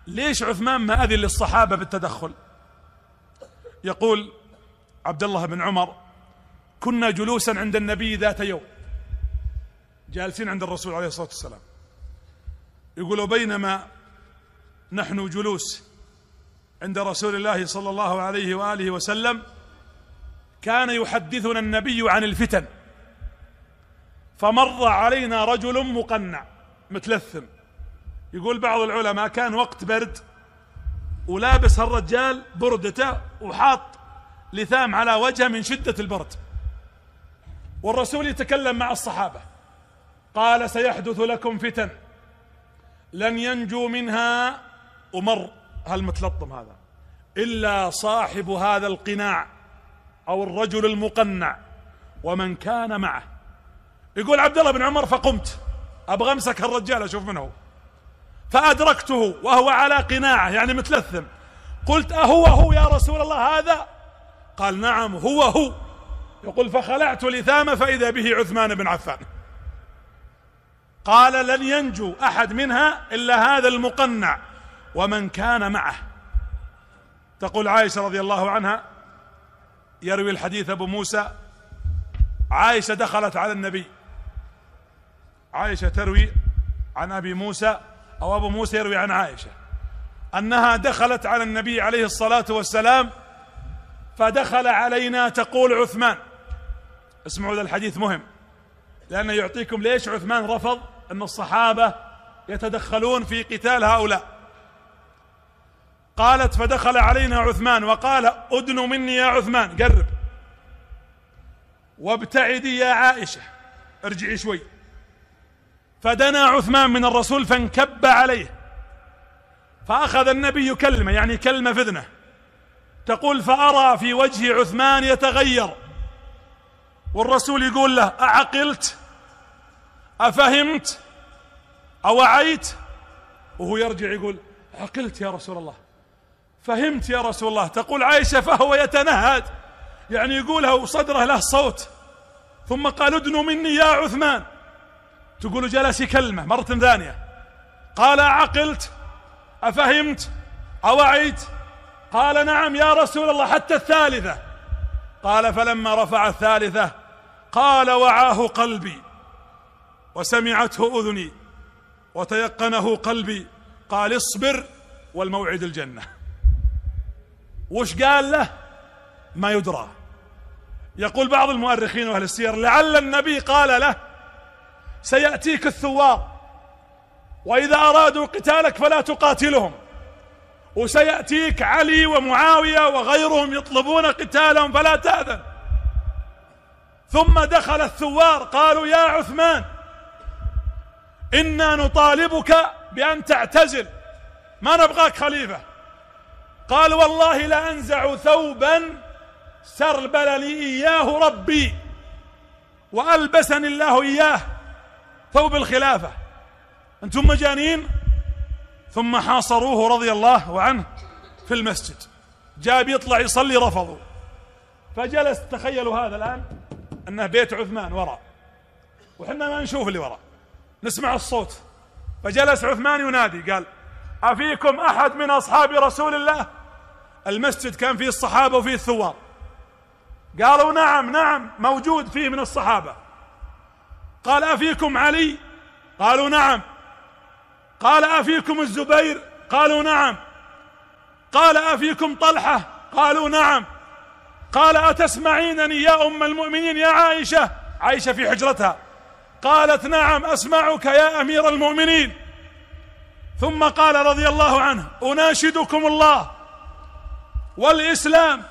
ليش عثمان ما أذن للصحابة بالتدخل يقول عبد الله بن عمر كنا جلوسا عند النبي ذات يوم جالسين عند الرسول عليه الصلاه والسلام يقول بينما نحن جلوس عند رسول الله صلى الله عليه واله وسلم كان يحدثنا النبي عن الفتن فمر علينا رجل مقنع متلثم يقول بعض العلماء كان وقت برد ولابس الرجال بردته وحاط لثام على وجهه من شدة البرد والرسول يتكلم مع الصحابة قال سيحدث لكم فتن لن ينجو منها أمر هالمتلطم هذا إلا صاحب هذا القناع أو الرجل المقنع ومن كان معه يقول عبد الله بن عمر فقمت أبغى أمسك الرجال أشوف منه فأدركته وهو على قناعة يعني متلثم قلت أهو هو يا رسول الله هذا قال نعم هو هو يقول فخلعت لثام فإذا به عثمان بن عفان قال لن ينجو أحد منها إلا هذا المقنع ومن كان معه تقول عائشة رضي الله عنها يروي الحديث أبو موسى عائشة دخلت على النبي عائشة تروي عن أبي موسى أو أبو موسى يروي عن عائشة أنها دخلت على النبي عليه الصلاة والسلام فدخل علينا تقول عثمان اسمعوا ذا الحديث مهم لأنه يعطيكم ليش عثمان رفض أن الصحابة يتدخلون في قتال هؤلاء قالت فدخل علينا عثمان وقال أدن مني يا عثمان قرب وابتعدي يا عائشة ارجعي شوي فدنا عثمان من الرسول فانكب عليه فأخذ النبي كلمة يعني كلمة فذنة تقول فأرى في وجه عثمان يتغير والرسول يقول له أعقلت أفهمت أوعيت وهو يرجع يقول عقلت يا رسول الله فهمت يا رسول الله تقول عائشة فهو يتنهد يعني يقولها وصدره له صوت ثم قال ادنوا مني يا عثمان تقول جلس يكلمه مرة ثانية قال عقلت أفهمت أوعيت قال نعم يا رسول الله حتى الثالثة قال فلما رفع الثالثة قال وعاه قلبي وسمعته أذني وتيقنه قلبي قال اصبر والموعد الجنة وش قال له ما يدرى يقول بعض المؤرخين واهل السير لعل النبي قال له سيأتيك الثوار وإذا أرادوا قتالك فلا تقاتلهم وسيأتيك علي ومعاوية وغيرهم يطلبون قتالهم فلا تأذن ثم دخل الثوار قالوا يا عثمان إنا نطالبك بأن تعتزل ما نبغاك خليفة قال والله لأنزع ثوبا سربل لي إياه ربي وألبسني الله إياه ثوب الخلافة أنتم مجانين ثم حاصروه رضي الله عنه في المسجد جاء بيطلع يصلي رفضوا فجلس تخيلوا هذا الآن أنه بيت عثمان وراء وحنا ما نشوف اللي وراء نسمع الصوت فجلس عثمان ينادي قال أفيكم أحد من أصحاب رسول الله المسجد كان فيه الصحابة وفيه الثوار قالوا نعم نعم موجود فيه من الصحابة قال أفيكم علي قالوا نعم قال أفيكم الزبير قالوا نعم قال أفيكم طلحة قالوا نعم قال أتسمعينني يا أم المؤمنين يا عائشة عائشة في حجرتها قالت نعم أسمعك يا أمير المؤمنين ثم قال رضي الله عنه أناشدكم الله والإسلام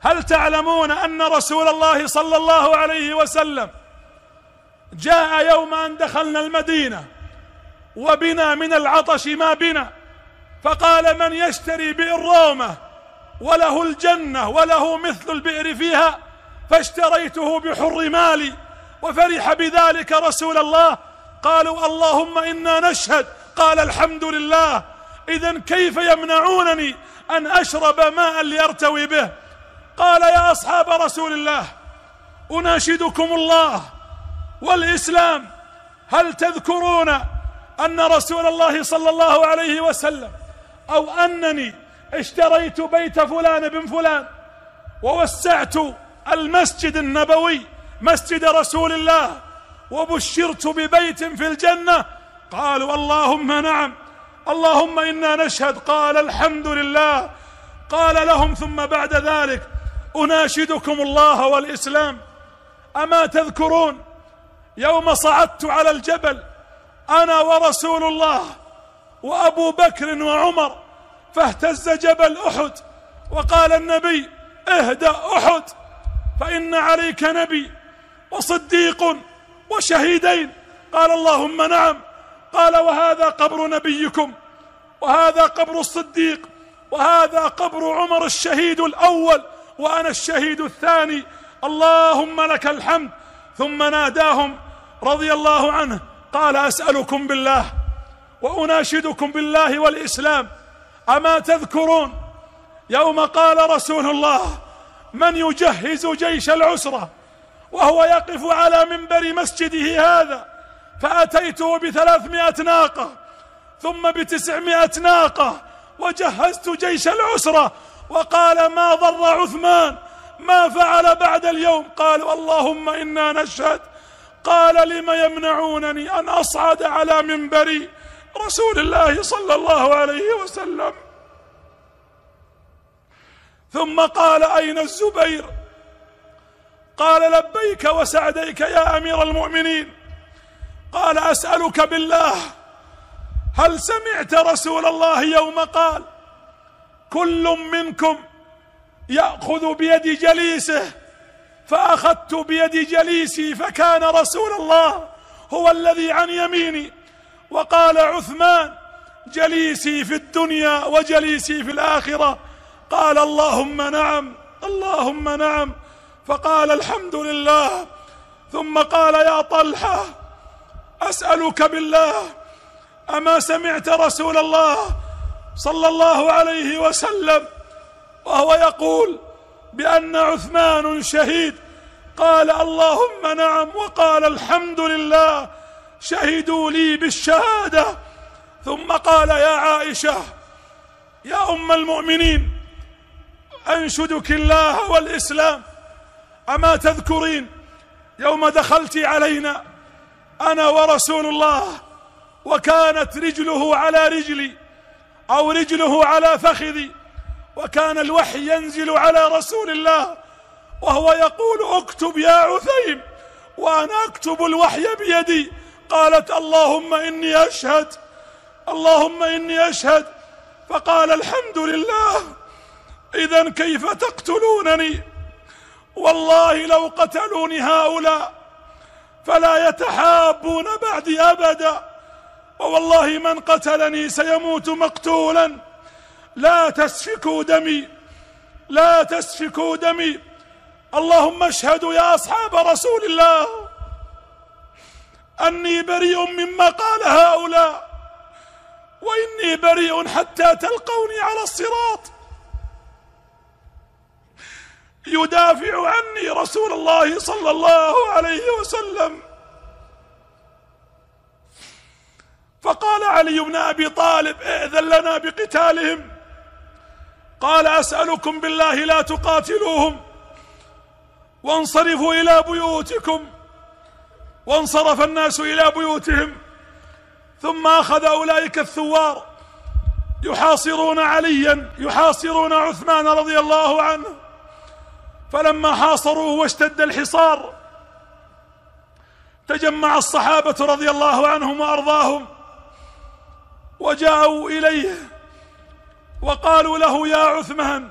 هل تعلمون أن رسول الله صلى الله عليه وسلم جاء يوم أن دخلنا المدينة وبنا من العطش ما بنا فقال من يشتري بئر رومة وله الجنة وله مثل البئر فيها فاشتريته بحر مالي وفرح بذلك رسول الله قالوا اللهم إنا نشهد قال الحمد لله إذا كيف يمنعونني أن أشرب ماء ليرتوي به قال يا أصحاب رسول الله أناشدكم الله والإسلام هل تذكرون أن رسول الله صلى الله عليه وسلم أو أنني اشتريت بيت فلان بن فلان ووسعت المسجد النبوي مسجد رسول الله وبشرت ببيت في الجنة قالوا اللهم نعم اللهم إنا نشهد قال الحمد لله قال لهم ثم بعد ذلك أناشدكم الله والإسلام أما تذكرون يوم صعدت على الجبل أنا ورسول الله وأبو بكر وعمر فاهتز جبل أحد وقال النبي اهدأ أحد فإن عليك نبي وصديق وشهيدين قال اللهم نعم قال وهذا قبر نبيكم وهذا قبر الصديق وهذا قبر عمر الشهيد الأول وأنا الشهيد الثاني اللهم لك الحمد ثم ناداهم رضي الله عنه قال أسألكم بالله وأناشدكم بالله والإسلام أما تذكرون يوم قال رسول الله من يجهز جيش العسرة وهو يقف على منبر مسجده هذا فأتيته بثلاثمائة ناقة ثم بتسعمائة ناقة وجهزت جيش العسرة وقال ما ضر عثمان ما فعل بعد اليوم قالوا اللهم إنا نشهد قال لم يمنعونني أن أصعد على منبري رسول الله صلى الله عليه وسلم ثم قال أين الزبير قال لبيك وسعديك يا أمير المؤمنين قال أسألك بالله هل سمعت رسول الله يوم قال كل منكم يأخذ بيد جليسه فأخذت بيد جليسي فكان رسول الله هو الذي عن يميني وقال عثمان جليسي في الدنيا وجليسي في الآخرة قال اللهم نعم اللهم نعم فقال الحمد لله ثم قال يا طلحة أسألك بالله أما سمعت رسول الله صلى الله عليه وسلم وهو يقول بأن عثمان شهيد قال اللهم نعم وقال الحمد لله شهدوا لي بالشهادة ثم قال يا عائشة يا أم المؤمنين أنشدك الله والإسلام أما تذكرين يوم دخلت علينا أنا ورسول الله وكانت رجله على رجلي أو رجله على فخذي وكان الوحي ينزل على رسول الله وهو يقول اكتب يا عثيم وأنا أكتب الوحي بيدي قالت اللهم إني أشهد اللهم إني أشهد فقال الحمد لله إذا كيف تقتلونني والله لو قتلوني هؤلاء فلا يتحابون بعدي أبدا ووالله من قتلني سيموت مقتولا لا تسفكوا دمي لا تسفكوا دمي اللهم اشهدوا يا أصحاب رسول الله أني بريء مما قال هؤلاء وإني بريء حتى تلقوني على الصراط يدافع عني رسول الله صلى الله عليه وسلم فقال علي بن أبي طالب ائذن لنا بقتالهم قال أسألكم بالله لا تقاتلوهم وانصرفوا إلى بيوتكم وانصرف الناس إلى بيوتهم ثم أخذ أولئك الثوار يحاصرون عليا يحاصرون عثمان رضي الله عنه فلما حاصروه واشتد الحصار تجمع الصحابة رضي الله عنهم وأرضاهم وجاءوا إليه وقالوا له يا عثمان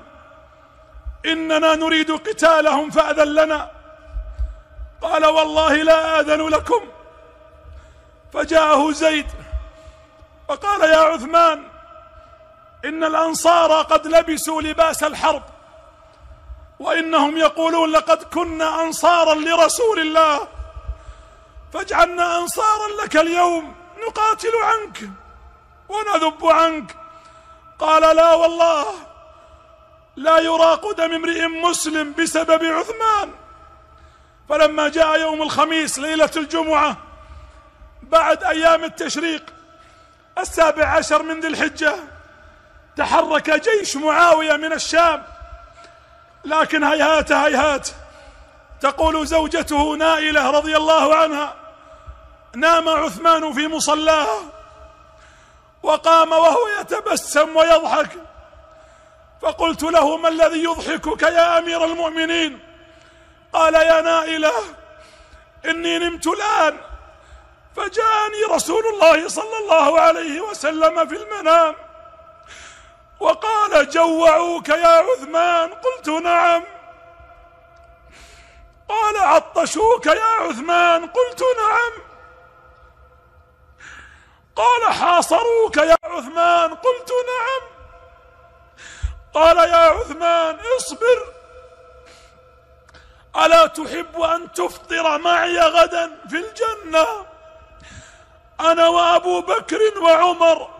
إننا نريد قتالهم فأذن لنا قال والله لا آذن لكم فجاءه زيد فقال يا عثمان إن الأنصار قد لبسوا لباس الحرب وإنهم يقولون لقد كنا أنصارا لرسول الله فاجعلنا أنصارا لك اليوم نقاتل عنك ونذب عنك قال لا والله لا يراق دم امرئ مسلم بسبب عثمان فلما جاء يوم الخميس ليلة الجمعة بعد أيام التشريق السابع عشر من ذي الحجة تحرك جيش معاوية من الشام لكن هيهات هيهات تقول زوجته نائلة رضي الله عنها نام عثمان في مصلاه وقام وهو يتبسم ويضحك فقلت له ما الذي يضحكك يا أمير المؤمنين قال يا نائلة إني نمت الآن فجاءني رسول الله صلى الله عليه وسلم في المنام وقال جوعوك يا عثمان قلت نعم قال عطشوك يا عثمان قلت نعم قال حاصروك يا عثمان قلت نعم قال يا عثمان اصبر ألا تحب أن تفطر معي غدا في الجنة أنا وأبو بكر وعمر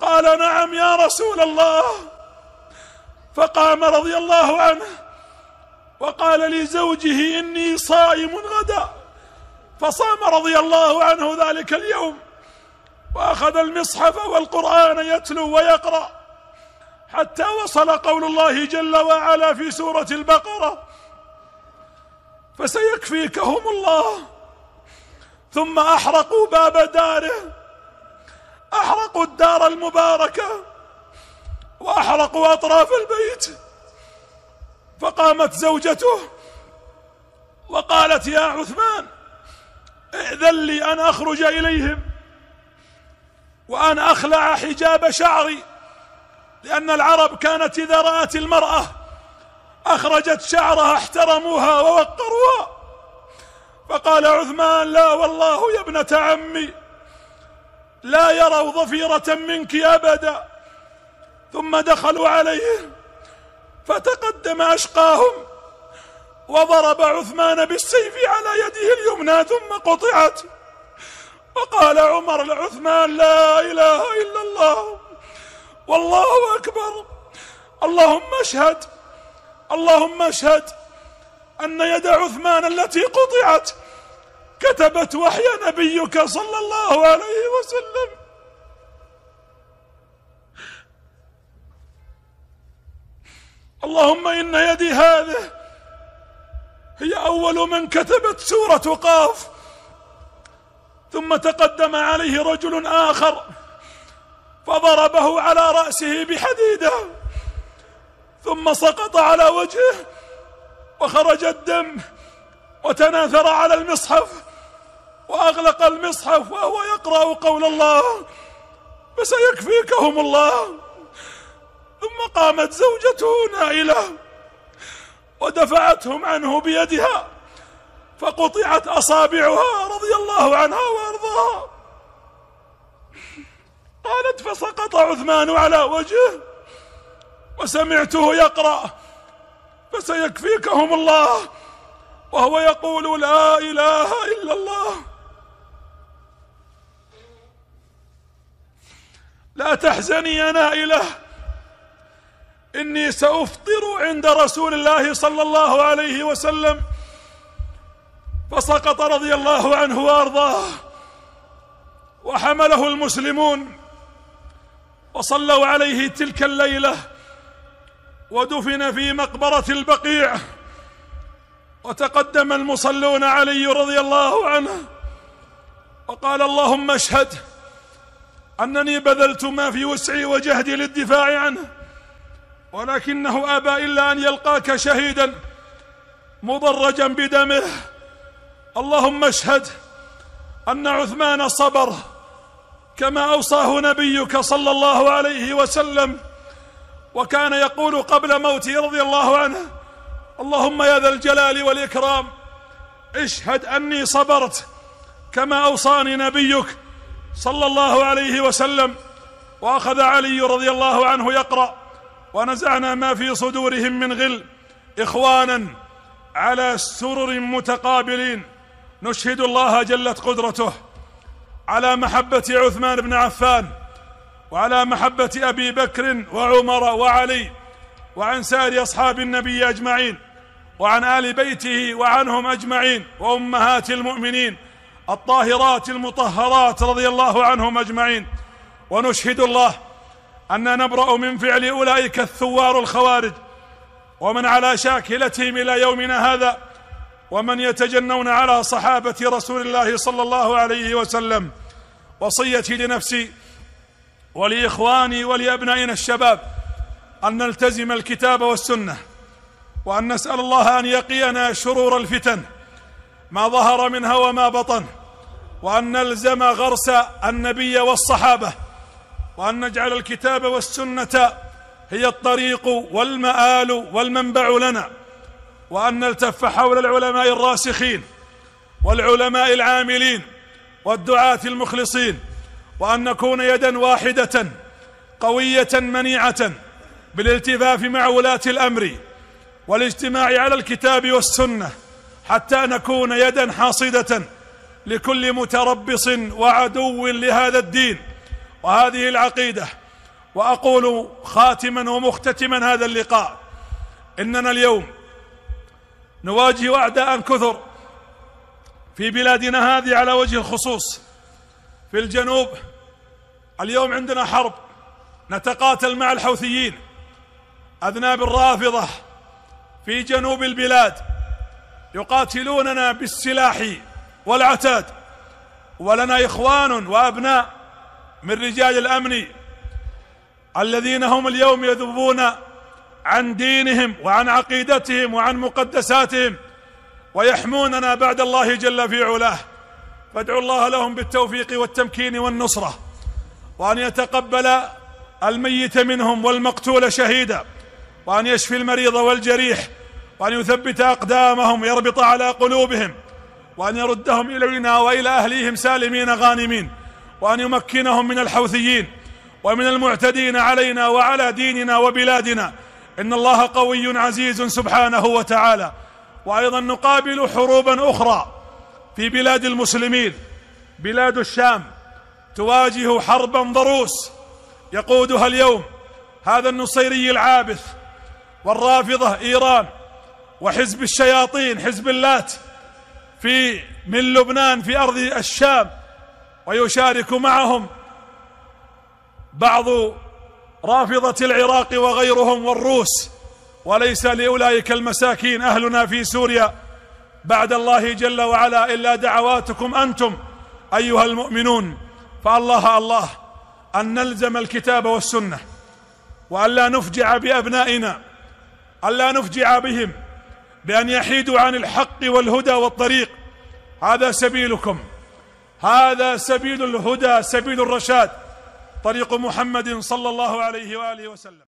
قال نعم يا رسول الله فقام رضي الله عنه وقال لزوجه إني صائم غدا فصام رضي الله عنه ذلك اليوم وأخذ المصحف والقرآن يتلو ويقرأ حتى وصل قول الله جل وعلا في سورة البقرة فسيكفيكهم الله ثم أحرقوا باب داره أحرقوا الدار المباركة وأحرقوا أطراف البيت فقامت زوجته وقالت يا عثمان ائذن لي أن أخرج إليهم وأن أخلع حجاب شعري لأن العرب كانت إذا رأت المرأة أخرجت شعرها احترموها ووقروها فقال عثمان لا والله يا ابنة عمي لا يروا ظفيرة منك أبدا ثم دخلوا عليه فتقدم أشقاهم وضرب عثمان بالسيف على يده اليمنى ثم قطعت فقال عمر لعثمان لا إله إلا الله والله أكبر اللهم اشهد اللهم اشهد أن يد عثمان التي قطعت كتبت وحي نبيك صلى الله عليه وسلم اللهم إن يدي هذه هي أول من كتبت سورة قاف ثم تقدم عليه رجل آخر فضربه على رأسه بحديدة ثم سقط على وجهه وخرج الدم وتناثر على المصحف وأغلق المصحف وهو يقرأ قول الله فسيكفيكهم الله ثم قامت زوجته نائلة ودفعتهم عنه بيدها فقطعت أصابعها رضي الله عنها وأرضاها قالت فسقط عثمان على وجهه وسمعته يقرأ فسيكفيكهم الله وهو يقول لا إله إلا الله لا تحزني يا نائلة إني سأفطر عند رسول الله صلى الله عليه وسلم فسقط رضي الله عنه وارضاه وحمله المسلمون وصلوا عليه تلك الليلة ودفن في مقبرة البقيع وتقدم المصلون علي رضي الله عنه وقال اللهم اشهد أنني بذلت ما في وسعي وجهدي للدفاع عنه ولكنه أبى إلا أن يلقاك شهيدا مضرجا بدمه اللهم اشهد أن عثمان صبر كما أوصاه نبيك صلى الله عليه وسلم وكان يقول قبل موته رضي الله عنه اللهم يا ذا الجلال والإكرام اشهد أني صبرت كما أوصاني نبيك صلى الله عليه وسلم وأخذ علي رضي الله عنه يقرأ ونزعنا ما في صدورهم من غل إخوانا على سرر متقابلين نشهد الله جلت قدرته على محبة عثمان بن عفان وعلى محبة أبي بكر وعمر وعلي وعن سائر أصحاب النبي أجمعين وعن آل بيته وعنهم أجمعين وأمهات المؤمنين الطاهرات المطهرات رضي الله عنهم أجمعين ونشهد الله أن نبرأ من فعل أولئك الثوار الخوارج ومن على شاكلتهم إلى يومنا هذا ومن يتجنون على صحابة رسول الله صلى الله عليه وسلم وصيتي لنفسي ولإخواني ولأبنائنا الشباب أن نلتزم الكتاب والسنة وأن نسأل الله أن يقينا شرور الفتن ما ظهر منها وما بطن وأن نلزم غرس النبي والصحابة وأن نجعل الكتاب والسنة هي الطريق والمآل والمنبع لنا وأن نلتف حول العلماء الراسخين والعلماء العاملين والدعاة المخلصين وأن نكون يدا واحدة قوية منيعة بالالتفاف مع ولاة الأمر والاجتماع على الكتاب والسنة حتى نكون يدا حاصدة لكل متربص وعدو لهذا الدين وهذه العقيدة وأقول خاتما ومختتما هذا اللقاء إننا اليوم نواجه أعداء كثر في بلادنا هذه على وجه الخصوص في الجنوب اليوم عندنا حرب نتقاتل مع الحوثيين أذناب الرافضة في جنوب البلاد يقاتلوننا بالسلاح والعتاد ولنا إخوان وأبناء من رجال الأمن الذين هم اليوم يذبون عن دينهم وعن عقيدتهم وعن مقدساتهم ويحموننا بعد الله جل في علاه فادعوا الله لهم بالتوفيق والتمكين والنصرة وأن يتقبل الميت منهم والمقتول شهيدا وأن يشفي المريض والجريح وأن يثبت أقدامهم ويربط على قلوبهم وأن يردهم إلينا وإلى أهليهم سالمين غانمين وأن يمكنهم من الحوثيين ومن المعتدين علينا وعلى ديننا وبلادنا ان الله قوي عزيز سبحانه وتعالى وايضا نقابل حروبا اخرى في بلاد المسلمين بلاد الشام تواجه حربا ضروس يقودها اليوم هذا النصيري العابث والرافضه ايران وحزب الشياطين حزب اللات في من لبنان في ارض الشام ويشارك معهم بعض رافضة العراق وغيرهم والروس وليس لأولئك المساكين أهلنا في سوريا بعد الله جل وعلا إلا دعواتكم أنتم أيها المؤمنون فالله الله أن نلزم الكتاب والسنة وألا نفجع بأبنائنا ألا نفجع بهم بأن يحيدوا عن الحق والهدى والطريق هذا سبيلكم هذا سبيل الهدى سبيل الرشاد طريق محمد صلى الله عليه وآله وسلم